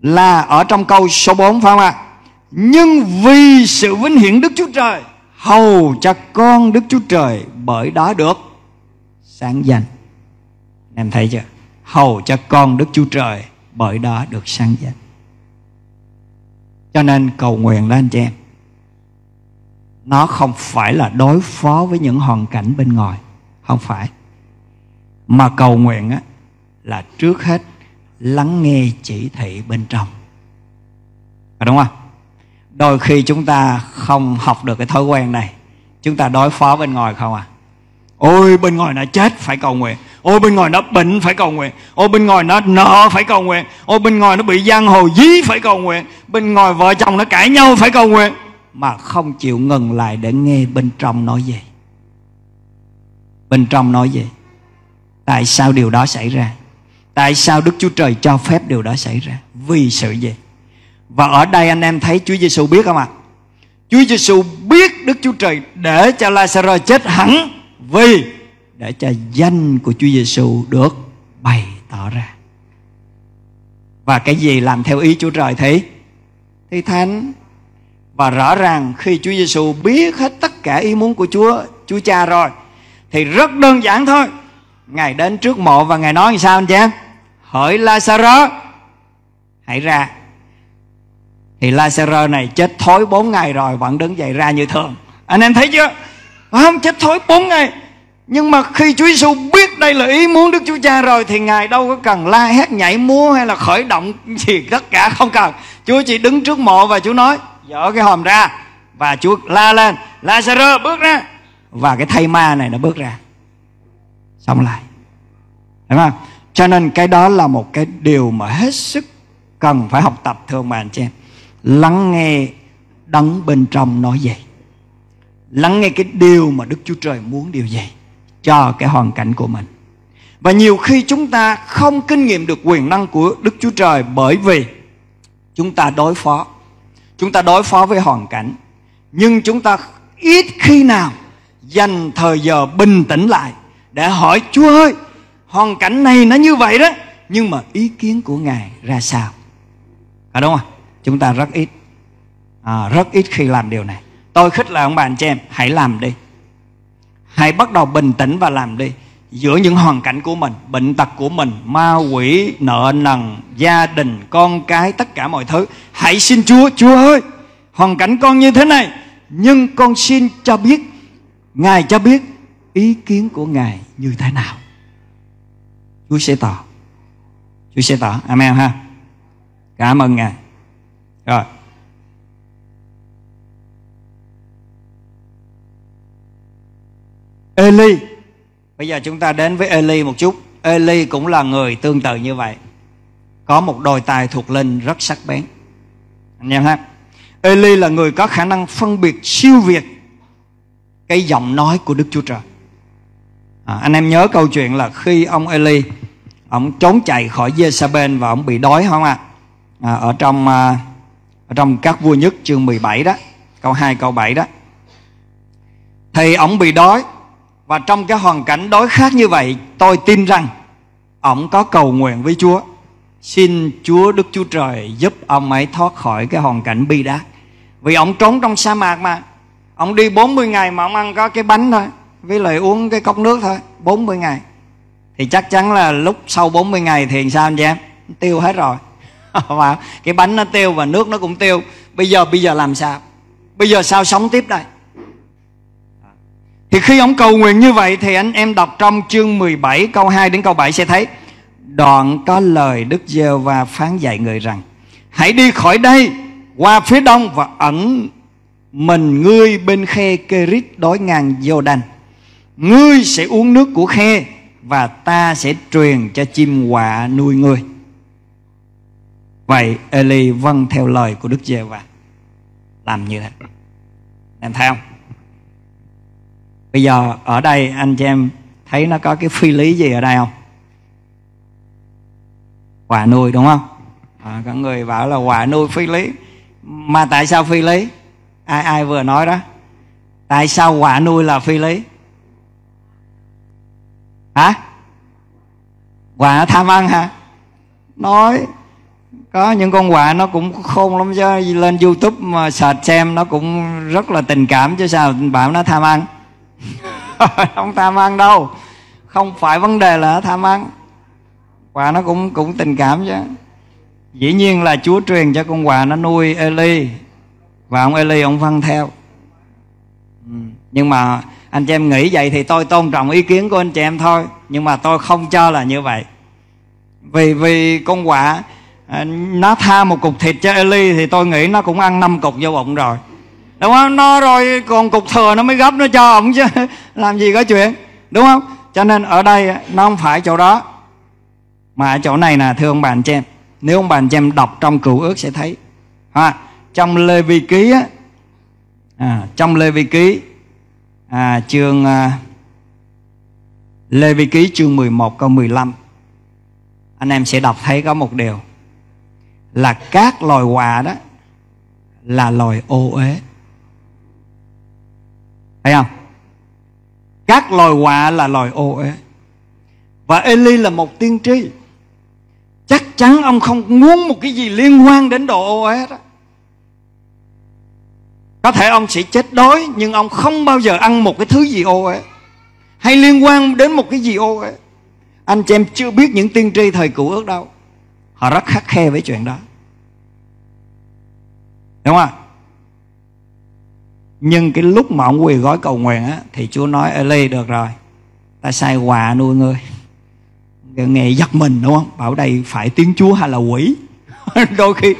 là ở trong câu số 4 phải không ạ à? nhưng vì sự vinh hiển Đức Chúa Trời hầu cho con Đức Chúa Trời bởi đó được sáng danh em thấy chưa hầu cho con Đức Chúa Trời bởi đó được sáng danh cho nên cầu nguyện đó anh chị em nó không phải là đối phó với những hoàn cảnh bên ngoài không phải mà cầu nguyện á, là trước hết lắng nghe chỉ thị bên trong phải đúng không đôi khi chúng ta không học được cái thói quen này chúng ta đối phó bên ngoài không à ôi bên ngoài nó chết phải cầu nguyện Ôi bên ngoài nó bệnh phải cầu nguyện Ôi bên ngoài nó nợ phải cầu nguyện Ôi bên ngoài nó bị giang hồ dí phải cầu nguyện Bên ngoài vợ chồng nó cãi nhau phải cầu nguyện Mà không chịu ngừng lại để nghe bên trong nói gì Bên trong nói gì Tại sao điều đó xảy ra Tại sao Đức Chúa Trời cho phép điều đó xảy ra Vì sự gì Và ở đây anh em thấy Chúa Giêsu biết không ạ à? Chúa Giêsu biết Đức Chúa Trời để cho Lazarus chết hẳn Vì để cho danh của Chúa Giêsu được bày tỏ ra. Và cái gì làm theo ý Chúa Trời thế? Thì thánh. Và rõ ràng khi Chúa Giêsu biết hết tất cả ý muốn của Chúa, Chúa Cha rồi thì rất đơn giản thôi. Ngài đến trước mộ và Ngài nói sao anh chị em? Hỡi Lazaro hãy ra. Thì Lazaro này chết thối 4 ngày rồi vẫn đứng dậy ra như thường. Anh em thấy chưa? Không, chết thối 4 ngày nhưng mà khi Chúa Giêsu biết đây là ý muốn Đức Chúa Cha rồi thì Ngài đâu có cần la hét nhảy múa hay là khởi động gì tất cả không cần. Chúa chỉ đứng trước mộ và Chúa nói dỡ cái hòm ra và Chúa la lên Lazaro bước ra và cái thay ma này nó bước ra xong lại đúng không cho nên cái đó là một cái điều mà hết sức cần phải học tập thưa ông bà chị em lắng nghe đấng bên trong nói gì lắng nghe cái điều mà đức chúa trời muốn điều gì cho cái hoàn cảnh của mình và nhiều khi chúng ta không kinh nghiệm được quyền năng của đức chúa trời bởi vì chúng ta đối phó chúng ta đối phó với hoàn cảnh nhưng chúng ta ít khi nào dành thời giờ bình tĩnh lại để hỏi chúa ơi hoàn cảnh này nó như vậy đó nhưng mà ý kiến của ngài ra sao à đúng không chúng ta rất ít à, rất ít khi làm điều này tôi khích là ông bạn cho em hãy làm đi hãy bắt đầu bình tĩnh và làm đi giữa những hoàn cảnh của mình bệnh tật của mình ma quỷ nợ nần gia đình con cái tất cả mọi thứ hãy xin chúa chúa ơi hoàn cảnh con như thế này nhưng con xin cho biết ngài cho biết ý kiến của ngài như thế nào chúa sẽ tỏ chúa sẽ tỏ amen ha cảm ơn ngài rồi Eli Bây giờ chúng ta đến với Eli một chút Eli cũng là người tương tự như vậy Có một đôi tài thuộc linh rất sắc bén Anh em ha Eli là người có khả năng phân biệt siêu việt Cái giọng nói của Đức Chúa Trời à, Anh em nhớ câu chuyện là khi ông Eli Ông trốn chạy khỏi Jezabel và ông bị đói không ạ à? à, Ở trong à, ở trong các vua nhất chương 17 đó Câu 2 câu 7 đó Thì ông bị đói và trong cái hoàn cảnh đối khác như vậy tôi tin rằng ông có cầu nguyện với chúa xin chúa đức chúa trời giúp ông ấy thoát khỏi cái hoàn cảnh bi đát vì ông trốn trong sa mạc mà ông đi 40 ngày mà ông ăn có cái bánh thôi với lại uống cái cốc nước thôi 40 ngày thì chắc chắn là lúc sau 40 ngày thì sao anh chị em tiêu hết rồi và cái bánh nó tiêu và nước nó cũng tiêu bây giờ bây giờ làm sao bây giờ sao sống tiếp đây thì khi ông cầu nguyện như vậy thì anh em đọc trong chương 17 câu 2 đến câu 7 sẽ thấy Đoạn có lời Đức giê va phán dạy người rằng Hãy đi khỏi đây qua phía đông và ẩn mình ngươi bên khe Kerit đối ngang Jordan Ngươi sẽ uống nước của khe Và ta sẽ truyền cho chim quạ nuôi ngươi Vậy Eli vâng theo lời của Đức giê va Làm như thế Em thấy không? bây giờ ở đây anh chị em thấy nó có cái phi lý gì ở đây không quả nuôi đúng không à, có người bảo là quả nuôi phi lý mà tại sao phi lý ai ai vừa nói đó tại sao quả nuôi là phi lý hả quả tham ăn hả nói có những con quả nó cũng khôn lắm chứ lên youtube mà sệt xem nó cũng rất là tình cảm chứ sao bảo nó tham ăn không tham ăn đâu không phải vấn đề là tham ăn quà nó cũng cũng tình cảm chứ dĩ nhiên là chúa truyền cho con quà nó nuôi eli và ông eli ông văn vâng theo ừ. nhưng mà anh chị em nghĩ vậy thì tôi tôn trọng ý kiến của anh chị em thôi nhưng mà tôi không cho là như vậy vì vì con quạ à, nó tha một cục thịt cho Eli thì tôi nghĩ nó cũng ăn năm cục vô bụng rồi đúng không nó rồi còn cục thừa nó mới gấp nó cho ổng chứ làm gì có chuyện đúng không cho nên ở đây nó không phải chỗ đó mà ở chỗ này là thưa ông bạn anh em nếu ông bạn anh em đọc trong cựu ước sẽ thấy ha trong lê vi ký á à, trong lê vi ký à, chương à, lê vi ký chương 11 câu 15 anh em sẽ đọc thấy có một điều là các loài quà đó là loài ô uế Thấy không? Các loài quạ là loài ô uế. Và Eli là một tiên tri. Chắc chắn ông không muốn một cái gì liên quan đến đồ ô uế đó. Có thể ông sẽ chết đói nhưng ông không bao giờ ăn một cái thứ gì ô uế hay liên quan đến một cái gì ô uế. Anh chị em chưa biết những tiên tri thời cựu ước đâu. Họ rất khắc khe với chuyện đó. Đúng không? ạ nhưng cái lúc mà ông quỳ gói cầu nguyện á thì chúa nói ở ly được rồi ta sai quà nuôi ngươi nghe giật mình đúng không bảo đây phải tiếng chúa hay là quỷ đôi khi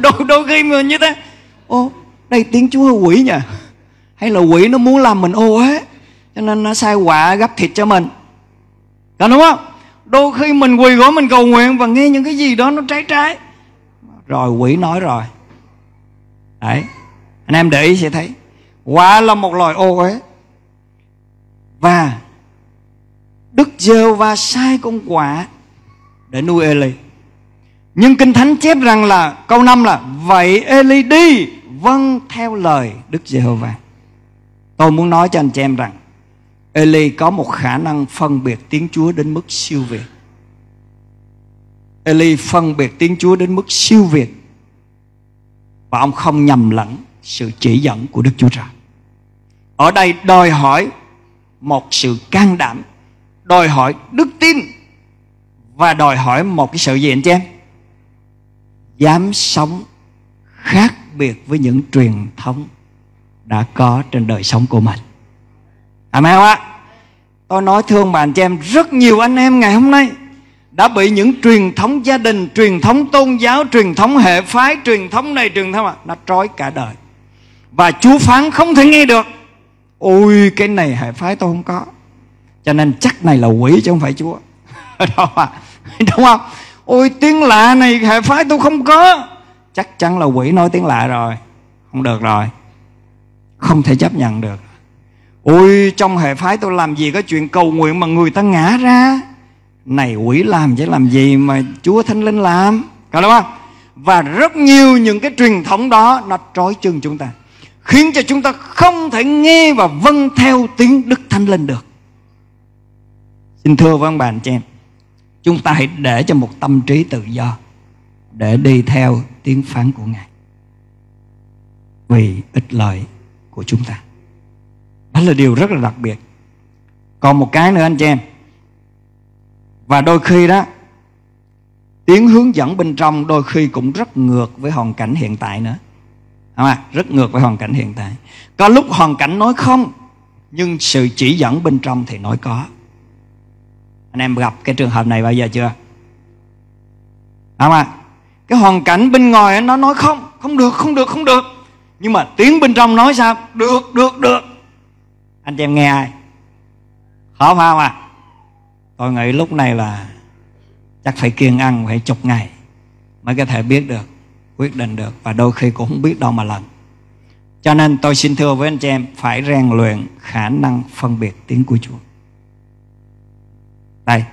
đôi, đôi khi mình như thế ô đây tiếng chúa hay quỷ nhỉ hay là quỷ nó muốn làm mình ô hết cho nên nó sai quà gấp thịt cho mình đó đúng không đôi khi mình quỳ gói mình cầu nguyện và nghe những cái gì đó nó trái trái rồi quỷ nói rồi đấy anh em để ý sẽ thấy quả là một loài ô uế và Đức Giêsu va sai con quả để nuôi Eli. Nhưng Kinh Thánh chép rằng là câu năm là vậy Eli đi vâng theo lời Đức giê hô Tôi muốn nói cho anh chị em rằng Eli có một khả năng phân biệt tiếng Chúa đến mức siêu việt. Eli phân biệt tiếng Chúa đến mức siêu việt và ông không nhầm lẫn sự chỉ dẫn của Đức Chúa Trời ở đây đòi hỏi một sự can đảm đòi hỏi đức tin và đòi hỏi một cái sự gì anh chị em dám sống khác biệt với những truyền thống đã có trên đời sống của mình amen không ạ tôi nói thương bà anh chị em rất nhiều anh em ngày hôm nay đã bị những truyền thống gia đình truyền thống tôn giáo truyền thống hệ phái truyền thống này truyền thống à nó trói cả đời và chú phán không thể nghe được ôi cái này hệ phái tôi không có cho nên chắc này là quỷ chứ không phải chúa à? đúng không, đúng ôi tiếng lạ này hệ phái tôi không có chắc chắn là quỷ nói tiếng lạ rồi không được rồi không thể chấp nhận được ôi trong hệ phái tôi làm gì có chuyện cầu nguyện mà người ta ngã ra này quỷ làm chứ làm gì mà chúa thánh linh làm có đúng không và rất nhiều những cái truyền thống đó nó trói chân chúng ta khiến cho chúng ta không thể nghe và vâng theo tiếng Đức Thánh Linh được. Xin thưa văn ông bà anh em, chúng ta hãy để cho một tâm trí tự do để đi theo tiếng phán của Ngài. Vì ích lợi của chúng ta. Đó là điều rất là đặc biệt. Còn một cái nữa anh chị em. Và đôi khi đó tiếng hướng dẫn bên trong đôi khi cũng rất ngược với hoàn cảnh hiện tại nữa không à, rất ngược với hoàn cảnh hiện tại có lúc hoàn cảnh nói không nhưng sự chỉ dẫn bên trong thì nói có anh em gặp cái trường hợp này bao giờ chưa không à, cái hoàn cảnh bên ngoài nó nói không không được không được không được nhưng mà tiếng bên trong nói sao được được được anh em nghe ai khó phải không à tôi nghĩ lúc này là chắc phải kiêng ăn phải chục ngày mới có thể biết được quyết định được và đôi khi cũng không biết đâu mà lần cho nên tôi xin thưa với anh chị em phải rèn luyện khả năng phân biệt tiếng của Chúa đây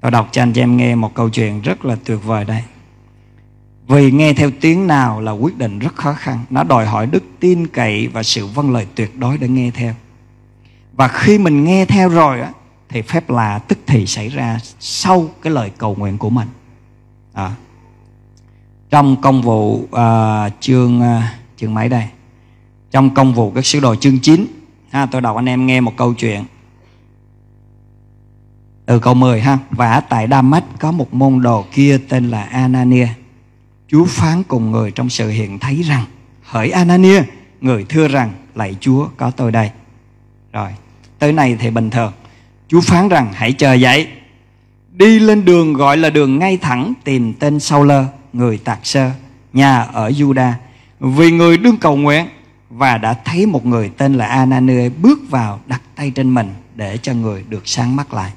tôi đọc cho anh chị em nghe một câu chuyện rất là tuyệt vời đây vì nghe theo tiếng nào là quyết định rất khó khăn nó đòi hỏi đức tin cậy và sự vâng lời tuyệt đối để nghe theo và khi mình nghe theo rồi á thì phép lạ tức thì xảy ra sau cái lời cầu nguyện của mình à, trong công vụ uh, chương uh, chương mấy đây trong công vụ các sứ đồ chương 9 ha, tôi đọc anh em nghe một câu chuyện từ câu 10 ha và tại Đa Mách có một môn đồ kia tên là Anania Chúa phán cùng người trong sự hiện thấy rằng Hỡi Anania Người thưa rằng Lạy Chúa có tôi đây Rồi Tới này thì bình thường Chúa phán rằng hãy chờ dậy Đi lên đường gọi là đường ngay thẳng Tìm tên Sauler người Tạc Sơ, nhà ở Juda, vì người đương cầu nguyện và đã thấy một người tên là Ananias bước vào đặt tay trên mình để cho người được sáng mắt lại.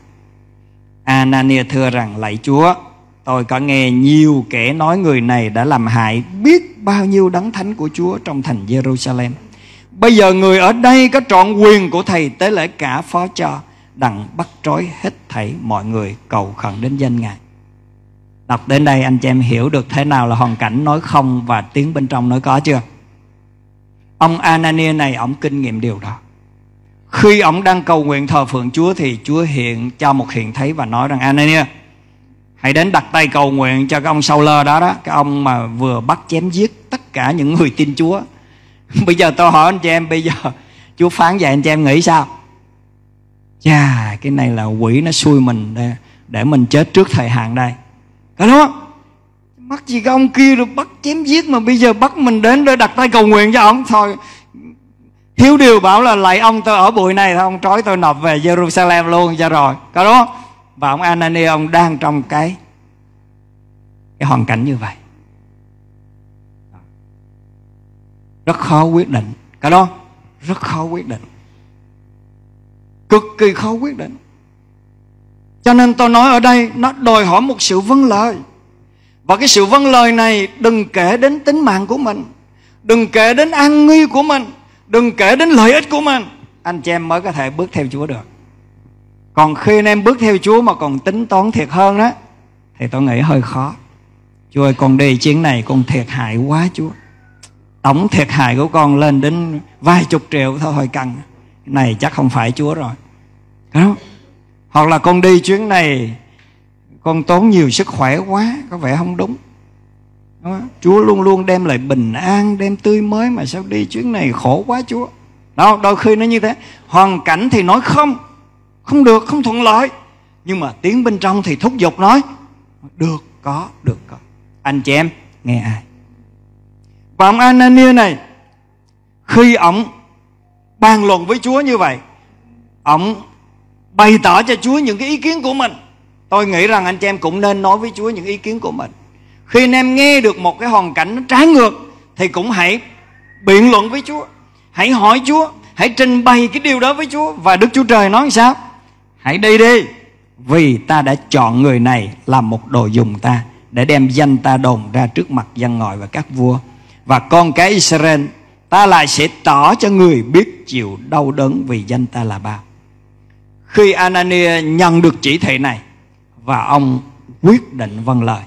Ananias thưa rằng lạy Chúa, tôi có nghe nhiều kẻ nói người này đã làm hại biết bao nhiêu đấng thánh của Chúa trong thành Jerusalem. Bây giờ người ở đây có trọn quyền của thầy tế lễ cả phó cho đặng bắt trói hết thảy mọi người cầu khẩn đến danh ngài. Đọc đến đây anh chị em hiểu được thế nào là hoàn cảnh nói không và tiếng bên trong nói có chưa? Ông Anania này ông kinh nghiệm điều đó. Khi ông đang cầu nguyện thờ phượng Chúa thì Chúa hiện cho một hiện thấy và nói rằng Anania hãy đến đặt tay cầu nguyện cho cái ông sau lơ đó đó cái ông mà vừa bắt chém giết tất cả những người tin Chúa bây giờ tôi hỏi anh chị em bây giờ Chúa phán vậy anh chị em nghĩ sao chà cái này là quỷ nó xui mình để, để mình chết trước thời hạn đây phải bắt gì cái ông kia rồi bắt chém giết mà bây giờ bắt mình đến để đặt tay cầu nguyện cho ông thôi. Hiếu điều bảo là lại ông tôi ở bụi này thôi ông trói tôi nộp về Jerusalem luôn cho rồi. Có đúng không? Và ông Anani ông đang trong cái cái hoàn cảnh như vậy. Rất khó quyết định. Cả đó rất khó quyết định cực kỳ khó quyết định cho nên tôi nói ở đây nó đòi hỏi một sự vâng lời. Và cái sự vâng lời này đừng kể đến tính mạng của mình. Đừng kể đến an nguy của mình. Đừng kể đến lợi ích của mình. Anh chị em mới có thể bước theo Chúa được. Còn khi anh em bước theo Chúa mà còn tính toán thiệt hơn đó Thì tôi nghĩ hơi khó Chúa ơi con đi chuyến này con thiệt hại quá Chúa Tổng thiệt hại của con lên đến vài chục triệu thôi hơi cần Này chắc không phải Chúa rồi Đúng không? hoặc là con đi chuyến này con tốn nhiều sức khỏe quá có vẻ không đúng, đúng không? Chúa luôn luôn đem lại bình an đem tươi mới mà sao đi chuyến này khổ quá Chúa đâu đôi khi nó như thế hoàn cảnh thì nói không không được không thuận lợi nhưng mà tiếng bên trong thì thúc giục nói được có được có anh chị em nghe ai và ông Anania này khi ông bàn luận với Chúa như vậy ông bày tỏ cho Chúa những cái ý kiến của mình tôi nghĩ rằng anh chị em cũng nên nói với Chúa những ý kiến của mình khi anh em nghe được một cái hoàn cảnh nó trái ngược thì cũng hãy biện luận với Chúa hãy hỏi Chúa hãy trình bày cái điều đó với Chúa và Đức Chúa Trời nói sao hãy đi đi vì ta đã chọn người này làm một đồ dùng ta để đem danh ta đồn ra trước mặt dân ngoại và các vua và con cái Israel ta lại sẽ tỏ cho người biết chịu đau đớn vì danh ta là bao khi Anania nhận được chỉ thị này và ông quyết định vâng lời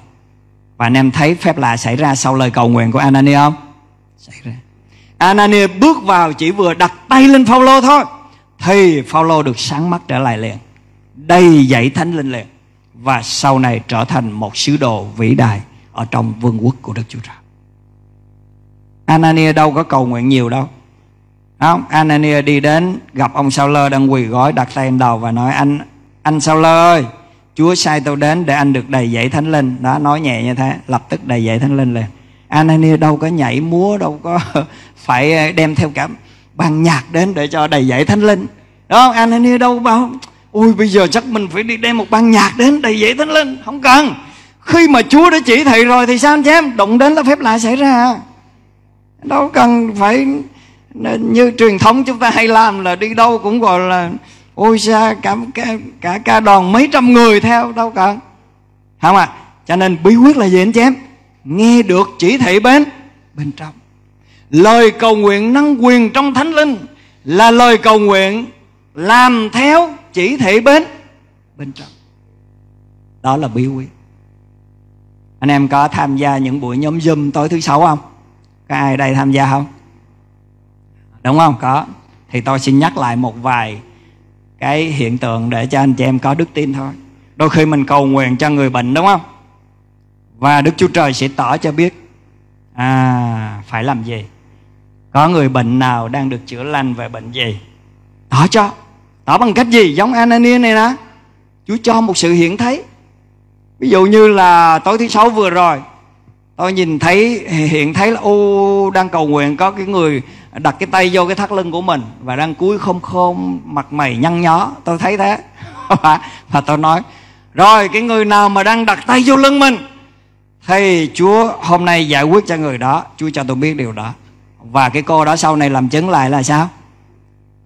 và anh em thấy phép lạ xảy ra sau lời cầu nguyện của Anania không? Xảy ra. Anania bước vào chỉ vừa đặt tay lên Phaolô thôi thì Phaolô được sáng mắt trở lại liền. Đây dậy Thánh Linh liền và sau này trở thành một sứ đồ vĩ đại ở trong vương quốc của Đức Chúa Trời. Anania đâu có cầu nguyện nhiều đâu không Anania đi đến gặp ông Sao Lơ đang quỳ gối đặt tay lên đầu và nói anh anh Sao Lơ ơi Chúa sai tôi đến để anh được đầy dạy thánh linh đó nói nhẹ như thế lập tức đầy dạy thánh linh liền Anania đâu có nhảy múa đâu có phải đem theo cả ban nhạc đến để cho đầy dạy thánh linh đó Anania đâu bảo ôi bây giờ chắc mình phải đi đem một ban nhạc đến đầy dạy thánh linh không cần khi mà Chúa đã chỉ thị rồi thì sao anh chị em đụng đến là phép lạ xảy ra đâu cần phải nên như truyền thống chúng ta hay làm là đi đâu cũng gọi là ôi xa cả cả cả, cả đoàn mấy trăm người theo đâu cả không à cho nên bí quyết là gì anh chị em nghe được chỉ thị bên bên trong lời cầu nguyện năng quyền trong thánh linh là lời cầu nguyện làm theo chỉ thị bên bên trong đó là bí quyết anh em có tham gia những buổi nhóm zoom tối thứ sáu không có ai đây tham gia không đúng không có thì tôi xin nhắc lại một vài cái hiện tượng để cho anh chị em có đức tin thôi đôi khi mình cầu nguyện cho người bệnh đúng không và đức chúa trời sẽ tỏ cho biết à phải làm gì có người bệnh nào đang được chữa lành về bệnh gì tỏ cho tỏ bằng cách gì giống anania này đó chúa cho một sự hiện thấy ví dụ như là tối thứ sáu vừa rồi tôi nhìn thấy hiện thấy là ô đang cầu nguyện có cái người đặt cái tay vô cái thắt lưng của mình và đang cuối không khôn mặt mày nhăn nhó tôi thấy thế và tôi nói rồi cái người nào mà đang đặt tay vô lưng mình thì chúa hôm nay giải quyết cho người đó chúa cho tôi biết điều đó và cái cô đó sau này làm chứng lại là sao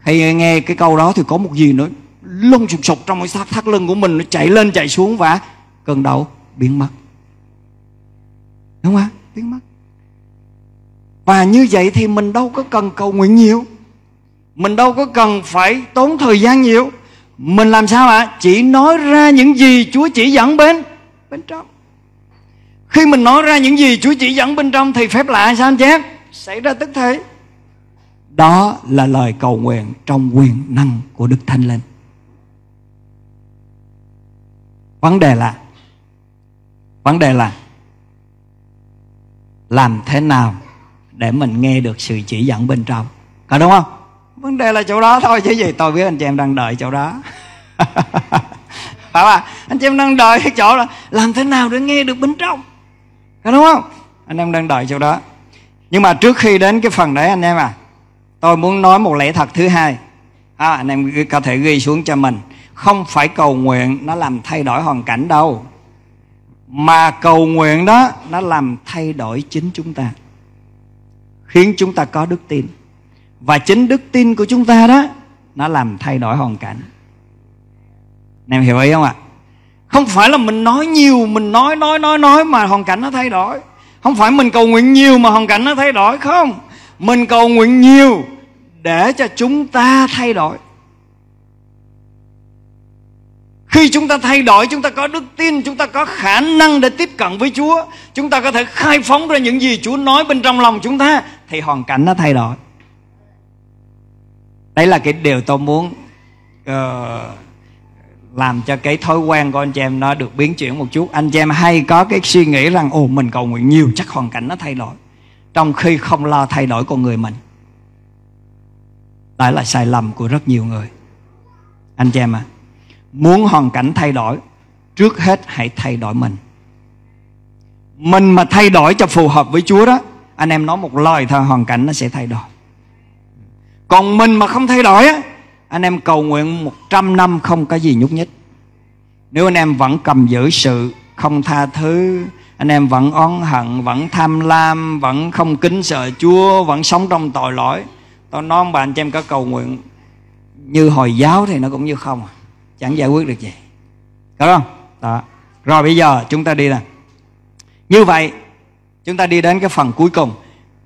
khi nghe cái câu đó thì có một gì nữa lông sụp sụp trong cái thắt, thắt lưng của mình nó chạy lên chạy xuống và cơn đau biến mất đúng không biến mất và như vậy thì mình đâu có cần cầu nguyện nhiều mình đâu có cần phải tốn thời gian nhiều mình làm sao ạ à? chỉ nói ra những gì chúa chỉ dẫn bên bên trong khi mình nói ra những gì chúa chỉ dẫn bên trong thì phép lạ sao anh chép xảy ra tức thế đó là lời cầu nguyện trong quyền năng của đức thánh linh vấn đề là vấn đề là làm thế nào để mình nghe được sự chỉ dẫn bên trong có đúng không vấn đề là chỗ đó thôi chứ gì tôi biết anh chị em đang đợi chỗ đó phải không anh chị em đang đợi cái chỗ là làm thế nào để nghe được bên trong có đúng không anh em đang đợi chỗ đó nhưng mà trước khi đến cái phần đấy anh em à tôi muốn nói một lẽ thật thứ hai à, anh em có thể ghi xuống cho mình không phải cầu nguyện nó làm thay đổi hoàn cảnh đâu mà cầu nguyện đó nó làm thay đổi chính chúng ta khiến chúng ta có đức tin và chính đức tin của chúng ta đó nó làm thay đổi hoàn cảnh em hiểu ý không ạ không phải là mình nói nhiều mình nói nói nói nói mà hoàn cảnh nó thay đổi không phải mình cầu nguyện nhiều mà hoàn cảnh nó thay đổi không mình cầu nguyện nhiều để cho chúng ta thay đổi khi chúng ta thay đổi chúng ta có đức tin chúng ta có khả năng để tiếp cận với chúa chúng ta có thể khai phóng ra những gì chúa nói bên trong lòng chúng ta thì hoàn cảnh nó thay đổi đấy là cái điều tôi muốn uh, làm cho cái thói quen của anh chị em nó được biến chuyển một chút anh chị em hay có cái suy nghĩ rằng ồ mình cầu nguyện nhiều chắc hoàn cảnh nó thay đổi trong khi không lo thay đổi con người mình đấy là sai lầm của rất nhiều người anh chị em à muốn hoàn cảnh thay đổi trước hết hãy thay đổi mình mình mà thay đổi cho phù hợp với chúa đó anh em nói một lời thôi hoàn cảnh nó sẽ thay đổi còn mình mà không thay đổi á anh em cầu nguyện 100 năm không có gì nhúc nhích nếu anh em vẫn cầm giữ sự không tha thứ anh em vẫn oán hận vẫn tham lam vẫn không kính sợ chúa vẫn sống trong tội lỗi tôi nói ông bà anh chị em có cầu nguyện như hồi giáo thì nó cũng như không à. chẳng giải quyết được gì đúng không đó rồi bây giờ chúng ta đi nè như vậy Chúng ta đi đến cái phần cuối cùng.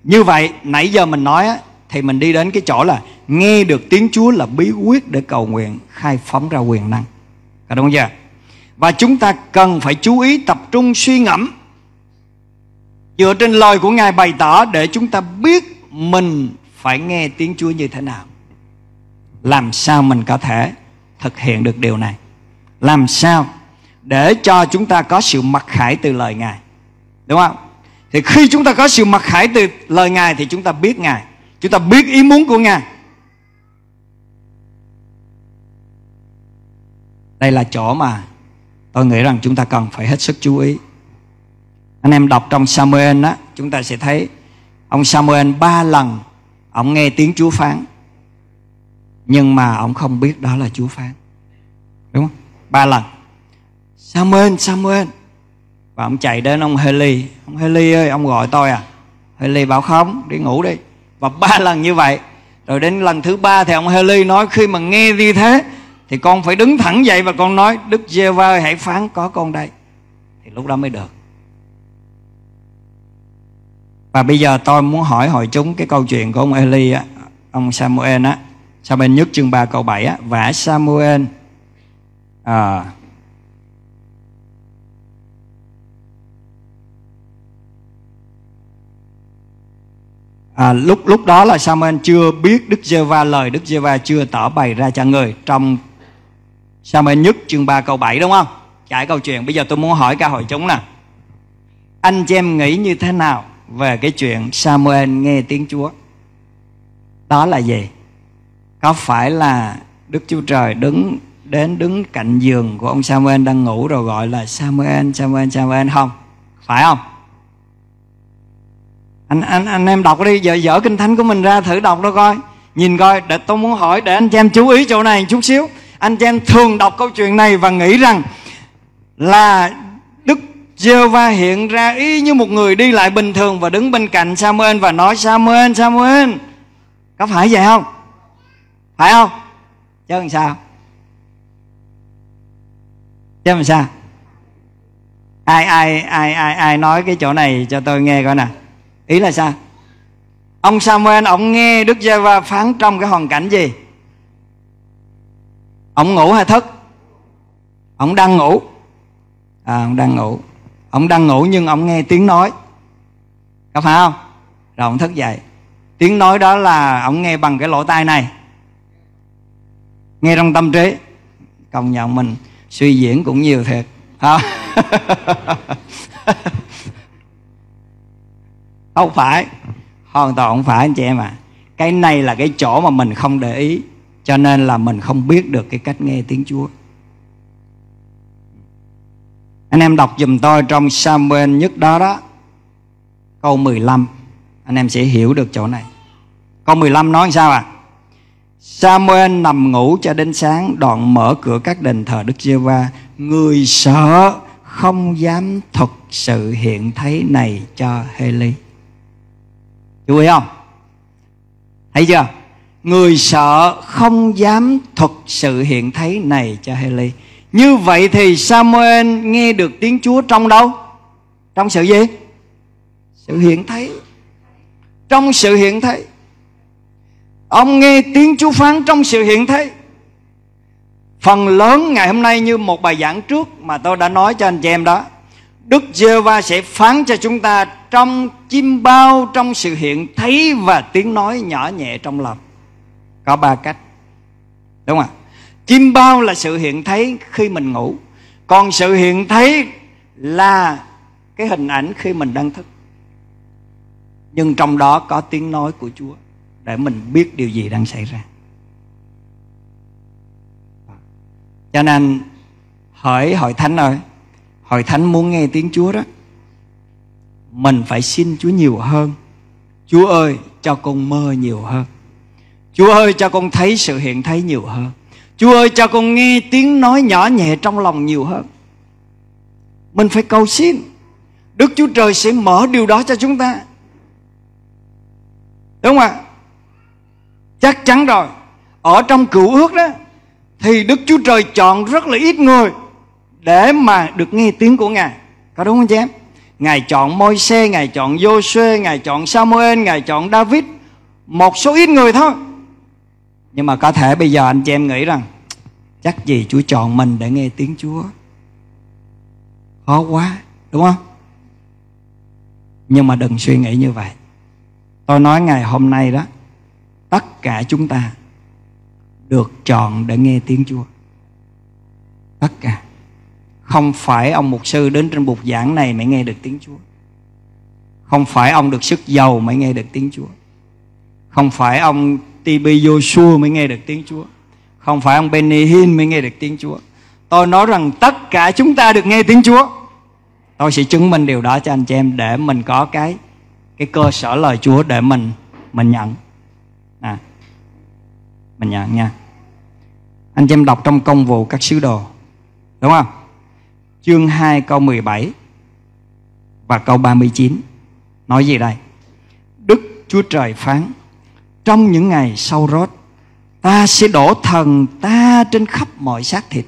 Như vậy nãy giờ mình nói thì mình đi đến cái chỗ là nghe được tiếng Chúa là bí quyết để cầu nguyện khai phóng ra quyền năng. Có đúng chưa? Dạ? Và chúng ta cần phải chú ý tập trung suy ngẫm dựa trên lời của Ngài bày tỏ để chúng ta biết mình phải nghe tiếng Chúa như thế nào. Làm sao mình có thể thực hiện được điều này? Làm sao để cho chúng ta có sự mặc khải từ lời Ngài? Đúng không? thì khi chúng ta có sự mặc khải từ lời ngài thì chúng ta biết ngài chúng ta biết ý muốn của ngài đây là chỗ mà tôi nghĩ rằng chúng ta cần phải hết sức chú ý anh em đọc trong Samuel đó chúng ta sẽ thấy ông Samuel ba lần ông nghe tiếng Chúa phán nhưng mà ông không biết đó là Chúa phán đúng không ba lần Samuel Samuel và ông chạy đến ông Heli ông Heli ơi ông gọi tôi à Heli bảo không đi ngủ đi và ba lần như vậy rồi đến lần thứ ba thì ông Heli nói khi mà nghe như thế thì con phải đứng thẳng dậy và con nói Đức Giê-va ơi hãy phán có con đây thì lúc đó mới được và bây giờ tôi muốn hỏi hội chúng cái câu chuyện của ông Eli á, ông Samuel á, Samuel nhất chương 3 câu 7 á, vả Samuel à, À, lúc lúc đó là Samuel chưa biết Đức Giê-va lời Đức Giê-va chưa tỏ bày ra cho người trong Samuel nhất chương 3 câu 7 đúng không? Chạy câu chuyện bây giờ tôi muốn hỏi cả hội chúng nè. Anh chị em nghĩ như thế nào về cái chuyện Samuel nghe tiếng Chúa? Đó là gì? Có phải là Đức Chúa Trời đứng đến đứng cạnh giường của ông Samuel đang ngủ rồi gọi là Samuel, Samuel, Samuel không? Phải không? anh anh anh em đọc đi giờ dở kinh thánh của mình ra thử đọc đó coi nhìn coi để tôi muốn hỏi để anh chị em chú ý chỗ này một chút xíu anh chị em thường đọc câu chuyện này và nghĩ rằng là đức Giê-va hiện ra y như một người đi lại bình thường và đứng bên cạnh Samuel và nói Samuel Samuel có phải vậy không phải không chứ làm sao chứ làm sao ai ai ai ai ai nói cái chỗ này cho tôi nghe coi nè ý là sao ông Samuel ông nghe Đức giê va phán trong cái hoàn cảnh gì ông ngủ hay thức ông đang ngủ à, ông đang ngủ ông đang ngủ nhưng ông nghe tiếng nói có phải không rồi ông thức dậy tiếng nói đó là ông nghe bằng cái lỗ tai này nghe trong tâm trí công nhận mình suy diễn cũng nhiều thiệt không không phải hoàn toàn không phải anh chị em ạ à. cái này là cái chỗ mà mình không để ý cho nên là mình không biết được cái cách nghe tiếng chúa anh em đọc dùm tôi trong Samuel nhất đó đó Câu 15 Anh em sẽ hiểu được chỗ này Câu 15 nói sao à Samuel nằm ngủ cho đến sáng Đoạn mở cửa các đền thờ Đức giê va Người sợ không dám thực sự hiện thấy này cho Heli chú ý không thấy chưa người sợ không dám thuật sự hiện thấy này cho Heli như vậy thì Samuel nghe được tiếng Chúa trong đâu trong sự gì sự hiện thấy trong sự hiện thấy ông nghe tiếng Chúa phán trong sự hiện thấy phần lớn ngày hôm nay như một bài giảng trước mà tôi đã nói cho anh chị em đó Đức Giê-va sẽ phán cho chúng ta trong chim bao, trong sự hiện thấy và tiếng nói nhỏ nhẹ trong lòng. Có ba cách. Đúng không ạ? Chim bao là sự hiện thấy khi mình ngủ. Còn sự hiện thấy là cái hình ảnh khi mình đang thức. Nhưng trong đó có tiếng nói của Chúa để mình biết điều gì đang xảy ra. Cho nên hỏi hỏi thánh ơi hội thánh muốn nghe tiếng chúa đó mình phải xin chúa nhiều hơn chúa ơi cho con mơ nhiều hơn chúa ơi cho con thấy sự hiện thấy nhiều hơn chúa ơi cho con nghe tiếng nói nhỏ nhẹ trong lòng nhiều hơn mình phải cầu xin đức chúa trời sẽ mở điều đó cho chúng ta đúng không ạ chắc chắn rồi ở trong cựu ước đó thì đức chúa trời chọn rất là ít người để mà được nghe tiếng của Ngài. Có đúng không chị em? Ngài chọn môi xe, Ngài chọn vô Joshua, Ngài chọn Samuel, Ngài chọn David. Một số ít người thôi. Nhưng mà có thể bây giờ anh chị em nghĩ rằng chắc gì Chúa chọn mình để nghe tiếng Chúa. Khó quá, đúng không? Nhưng mà đừng suy nghĩ như vậy. Tôi nói ngày hôm nay đó, tất cả chúng ta được chọn để nghe tiếng Chúa. Tất cả. Không phải ông mục sư đến trên bục giảng này mới nghe được tiếng Chúa Không phải ông được sức giàu mới nghe được tiếng Chúa Không phải ông TB Joshua mới nghe được tiếng Chúa Không phải ông Benny Hinn mới nghe được tiếng Chúa Tôi nói rằng tất cả chúng ta được nghe tiếng Chúa Tôi sẽ chứng minh điều đó cho anh chị em Để mình có cái cái cơ sở lời Chúa để mình mình nhận à, mình nhận nha anh chị em đọc trong công vụ các sứ đồ đúng không chương 2 câu 17 và câu 39 nói gì đây? Đức Chúa Trời phán trong những ngày sau rốt ta sẽ đổ thần ta trên khắp mọi xác thịt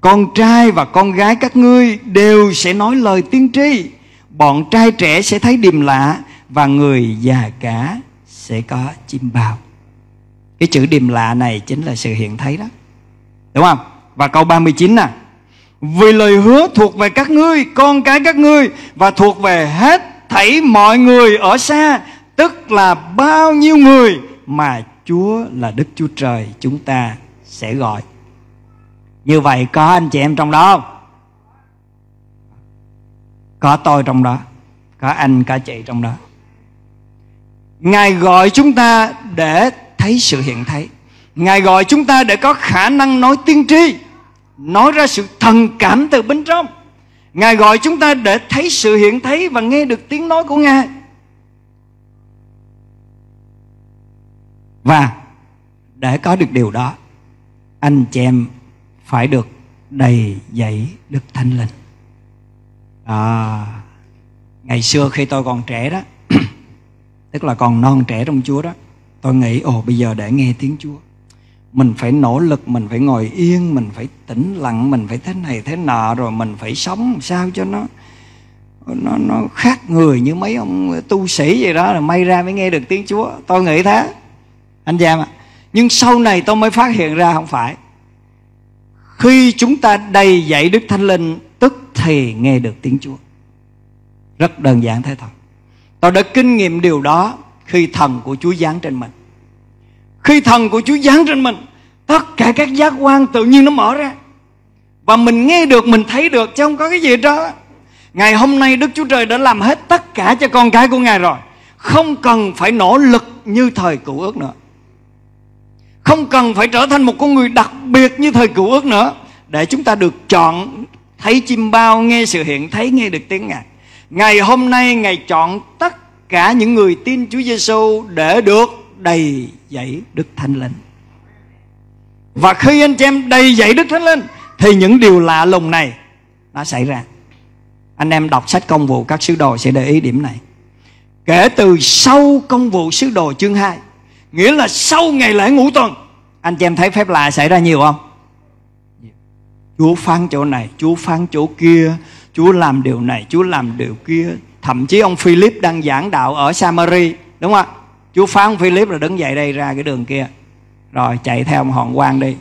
con trai và con gái các ngươi đều sẽ nói lời tiên tri bọn trai trẻ sẽ thấy điềm lạ và người già cả sẽ có chim bao cái chữ điềm lạ này chính là sự hiện thấy đó đúng không và câu 39 nè vì lời hứa thuộc về các ngươi, con cái các ngươi và thuộc về hết thảy mọi người ở xa, tức là bao nhiêu người mà Chúa là Đức Chúa Trời chúng ta sẽ gọi. Như vậy có anh chị em trong đó không? Có tôi trong đó, có anh, cả chị trong đó. Ngài gọi chúng ta để thấy sự hiện thấy. Ngài gọi chúng ta để có khả năng nói tiên tri nói ra sự thần cảm từ bên trong ngài gọi chúng ta để thấy sự hiện thấy và nghe được tiếng nói của ngài và để có được điều đó anh chị em phải được đầy dẫy đức thánh linh à, ngày xưa khi tôi còn trẻ đó tức là còn non trẻ trong chúa đó tôi nghĩ ồ bây giờ để nghe tiếng chúa mình phải nỗ lực mình phải ngồi yên mình phải tĩnh lặng mình phải thế này thế nọ rồi mình phải sống sao cho nó nó nó khác người như mấy ông tu sĩ vậy đó là may ra mới nghe được tiếng chúa tôi nghĩ thế anh em ạ nhưng sau này tôi mới phát hiện ra không phải khi chúng ta đầy dạy đức thánh linh tức thì nghe được tiếng chúa rất đơn giản thế thôi tôi đã kinh nghiệm điều đó khi thần của chúa giáng trên mình khi thần của Chúa giáng trên mình Tất cả các giác quan tự nhiên nó mở ra Và mình nghe được, mình thấy được Chứ không có cái gì đó Ngày hôm nay Đức Chúa Trời đã làm hết tất cả cho con cái của Ngài rồi Không cần phải nỗ lực như thời cựu ước nữa Không cần phải trở thành một con người đặc biệt như thời cựu ước nữa Để chúng ta được chọn Thấy chim bao, nghe sự hiện, thấy nghe được tiếng Ngài Ngày hôm nay Ngài chọn tất cả những người tin Chúa Giêsu để được đầy dẫy Đức Thánh Linh Và khi anh chị em đầy dẫy Đức Thánh Linh Thì những điều lạ lùng này đã xảy ra Anh em đọc sách công vụ các sứ đồ sẽ để ý điểm này Kể từ sau công vụ sứ đồ chương 2 Nghĩa là sau ngày lễ ngũ tuần Anh chị em thấy phép lạ xảy ra nhiều không? Chúa phán chỗ này, Chúa phán chỗ kia Chúa làm điều này, Chúa làm điều kia Thậm chí ông Philip đang giảng đạo ở Samari Đúng không ạ? Chú phán Philip là đứng dậy đây ra cái đường kia Rồi chạy theo ông hòn quan đi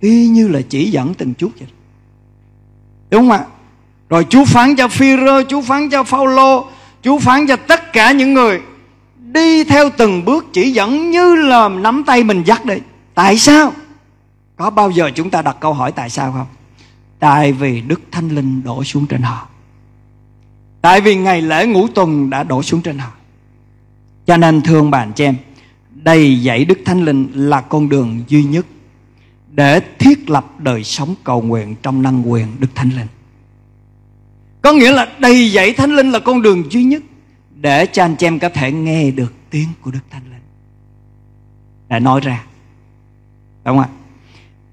Y như là chỉ dẫn từng chút vậy Đúng không ạ? Rồi chú phán cho phi rơ Chúa phán cho phao lô Chúa phán cho tất cả những người Đi theo từng bước chỉ dẫn như là nắm tay mình dắt đi Tại sao? Có bao giờ chúng ta đặt câu hỏi tại sao không? Tại vì Đức Thánh Linh đổ xuống trên họ Tại vì ngày lễ ngũ tuần đã đổ xuống trên họ cho nên thương bạn cho em Đầy dạy Đức Thánh Linh là con đường duy nhất Để thiết lập đời sống cầu nguyện trong năng quyền Đức Thánh Linh Có nghĩa là đầy dạy Thánh Linh là con đường duy nhất Để cho anh chị em có thể nghe được tiếng của Đức Thánh Linh để nói ra Đúng không ạ?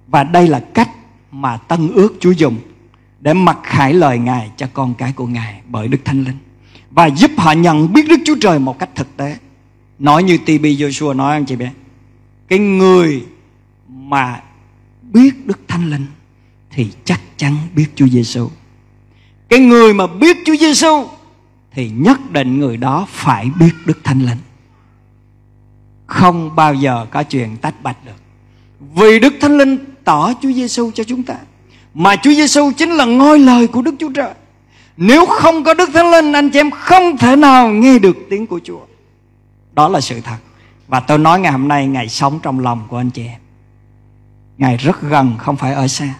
Và đây là cách mà tân ước Chúa dùng Để mặc khải lời Ngài cho con cái của Ngài bởi Đức Thánh Linh Và giúp họ nhận biết Đức Chúa Trời một cách thực tế nói như TB Joshua nói anh chị bé cái người mà biết Đức Thánh Linh thì chắc chắn biết Chúa Giêsu. Cái người mà biết Chúa Giêsu thì nhất định người đó phải biết Đức Thánh Linh. Không bao giờ có chuyện tách bạch được. Vì Đức Thánh Linh tỏ Chúa Giêsu cho chúng ta, mà Chúa Giêsu chính là ngôi lời của Đức Chúa Trời. Nếu không có Đức Thánh Linh anh chị em không thể nào nghe được tiếng của Chúa đó là sự thật và tôi nói ngày hôm nay Ngài sống trong lòng của anh chị em Ngài rất gần không phải ở xa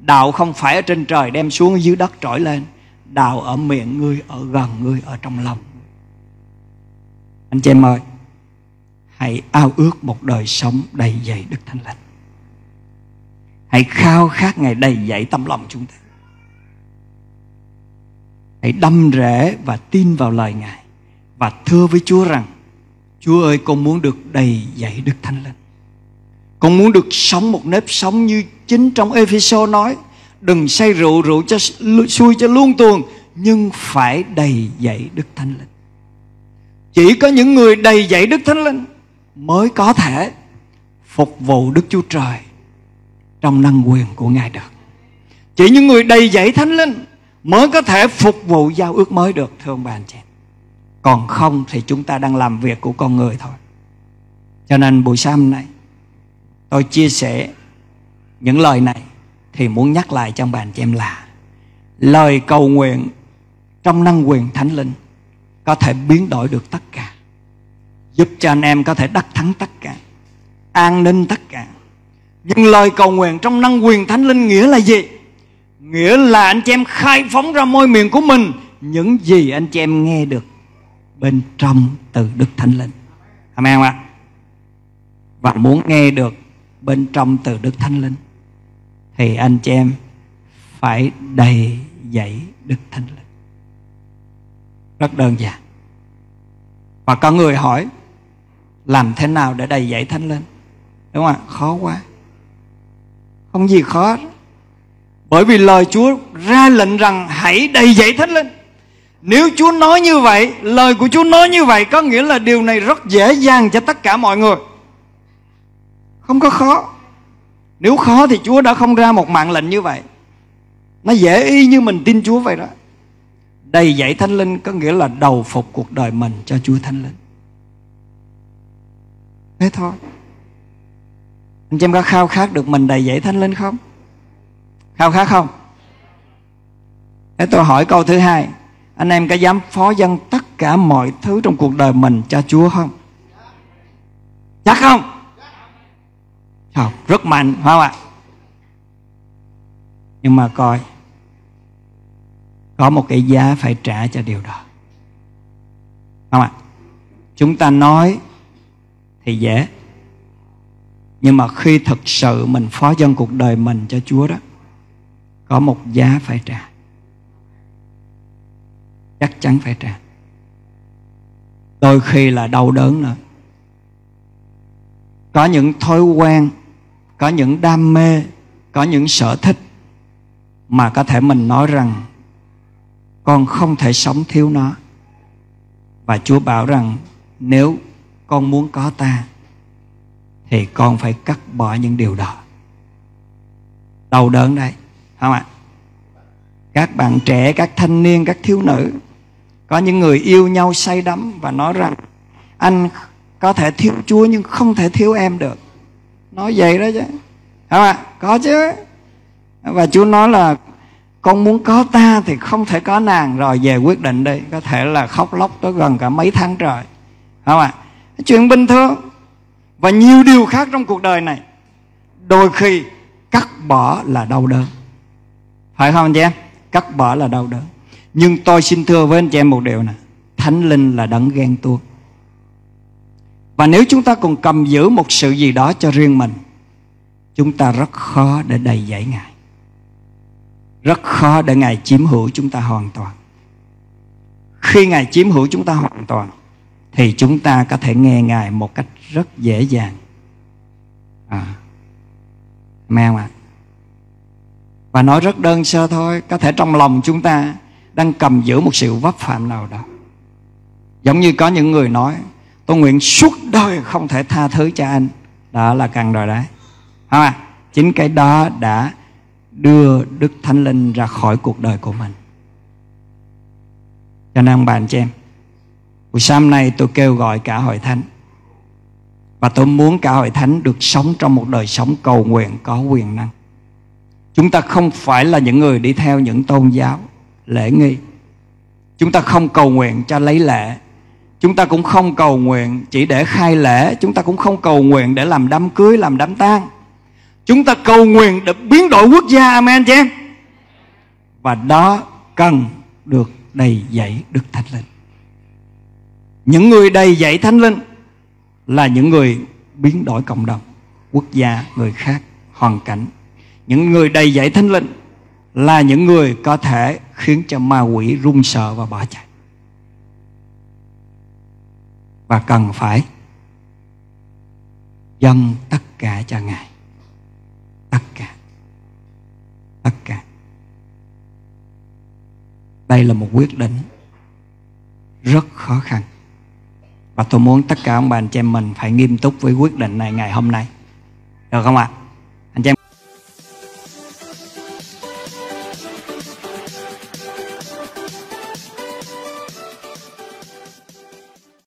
Đạo không phải ở trên trời đem xuống dưới đất trỗi lên Đạo ở miệng ngươi, ở gần ngươi, ở trong lòng Anh chị em ơi Hãy ao ước một đời sống đầy dậy Đức Thánh Linh Hãy khao khát Ngài đầy dậy tâm lòng chúng ta Hãy đâm rễ và tin vào lời Ngài Và thưa với Chúa rằng Chúa ơi con muốn được đầy dạy Đức Thánh Linh Con muốn được sống một nếp sống như chính trong Epheso nói Đừng say rượu, rượu cho xui cho luôn tuần, Nhưng phải đầy dạy Đức Thánh Linh Chỉ có những người đầy dạy Đức Thánh Linh Mới có thể phục vụ Đức Chúa Trời Trong năng quyền của Ngài được Chỉ những người đầy dạy Thánh Linh Mới có thể phục vụ giao ước mới được Thưa ông bà anh chị còn không thì chúng ta đang làm việc của con người thôi cho nên buổi sáng hôm nay tôi chia sẻ những lời này thì muốn nhắc lại trong bàn cho em là lời cầu nguyện trong năng quyền thánh linh có thể biến đổi được tất cả giúp cho anh em có thể đắc thắng tất cả an ninh tất cả nhưng lời cầu nguyện trong năng quyền thánh linh nghĩa là gì nghĩa là anh chị em khai phóng ra môi miệng của mình những gì anh chị em nghe được bên trong từ Đức Thánh Linh. Amen ạ? Và muốn nghe được bên trong từ Đức Thánh Linh thì anh chị em phải đầy dẫy Đức Thánh Linh. Rất đơn giản. Và có người hỏi làm thế nào để đầy dẫy Thánh Linh? Đúng không ạ? Khó quá. Không gì khó. Bởi vì lời Chúa ra lệnh rằng hãy đầy dẫy Thánh Linh nếu Chúa nói như vậy, lời của Chúa nói như vậy có nghĩa là điều này rất dễ dàng cho tất cả mọi người. Không có khó. Nếu khó thì Chúa đã không ra một mạng lệnh như vậy. Nó dễ y như mình tin Chúa vậy đó. Đầy dạy thanh Linh có nghĩa là đầu phục cuộc đời mình cho Chúa thanh Linh. Thế thôi. Anh chị em có khao khát được mình đầy dạy thanh Linh không? Khao khát không? Thế tôi hỏi câu thứ hai anh em có dám phó dân tất cả mọi thứ trong cuộc đời mình cho Chúa không? Chắc không? Không, rất mạnh, phải không ạ? Nhưng mà coi Có một cái giá phải trả cho điều đó Không ạ? Chúng ta nói thì dễ Nhưng mà khi thực sự mình phó dân cuộc đời mình cho Chúa đó Có một giá phải trả chắc chắn phải trả đôi khi là đau đớn nữa có những thói quen có những đam mê có những sở thích mà có thể mình nói rằng con không thể sống thiếu nó và chúa bảo rằng nếu con muốn có ta thì con phải cắt bỏ những điều đó đau đớn đấy không ạ các bạn trẻ các thanh niên các thiếu nữ có những người yêu nhau say đắm và nói rằng anh có thể thiếu Chúa nhưng không thể thiếu em được. Nói vậy đó chứ. Không ạ? Có chứ. Và Chúa nói là con muốn có ta thì không thể có nàng rồi về quyết định đi. Có thể là khóc lóc tới gần cả mấy tháng trời. Không ạ? Chuyện bình thường. Và nhiều điều khác trong cuộc đời này. Đôi khi cắt bỏ là đau đớn. Phải không anh chị em? Cắt bỏ là đau đớn nhưng tôi xin thưa với anh chị em một điều nè thánh linh là đấng ghen tuông và nếu chúng ta còn cầm giữ một sự gì đó cho riêng mình chúng ta rất khó để đầy dẫy ngài rất khó để ngài chiếm hữu chúng ta hoàn toàn khi ngài chiếm hữu chúng ta hoàn toàn thì chúng ta có thể nghe ngài một cách rất dễ dàng à mèo ạ à. và nói rất đơn sơ thôi có thể trong lòng chúng ta đang cầm giữ một sự vấp phạm nào đó giống như có những người nói tôi nguyện suốt đời không thể tha thứ cho anh đó là cần rồi đấy à, chính cái đó đã đưa đức thánh linh ra khỏi cuộc đời của mình cho nên ông bà anh em buổi sáng nay tôi kêu gọi cả hội thánh và tôi muốn cả hội thánh được sống trong một đời sống cầu nguyện có quyền năng chúng ta không phải là những người đi theo những tôn giáo lễ nghi chúng ta không cầu nguyện cho lấy lễ chúng ta cũng không cầu nguyện chỉ để khai lễ chúng ta cũng không cầu nguyện để làm đám cưới làm đám tang chúng ta cầu nguyện để biến đổi quốc gia amen chứ và đó cần được đầy dạy đức thánh linh những người đầy dạy thánh linh là những người biến đổi cộng đồng quốc gia người khác hoàn cảnh những người đầy dạy thánh linh là những người có thể khiến cho ma quỷ run sợ và bỏ chạy và cần phải dâng tất cả cho ngài tất cả tất cả đây là một quyết định rất khó khăn và tôi muốn tất cả ông bà anh chị em mình phải nghiêm túc với quyết định này ngày hôm nay được không ạ à?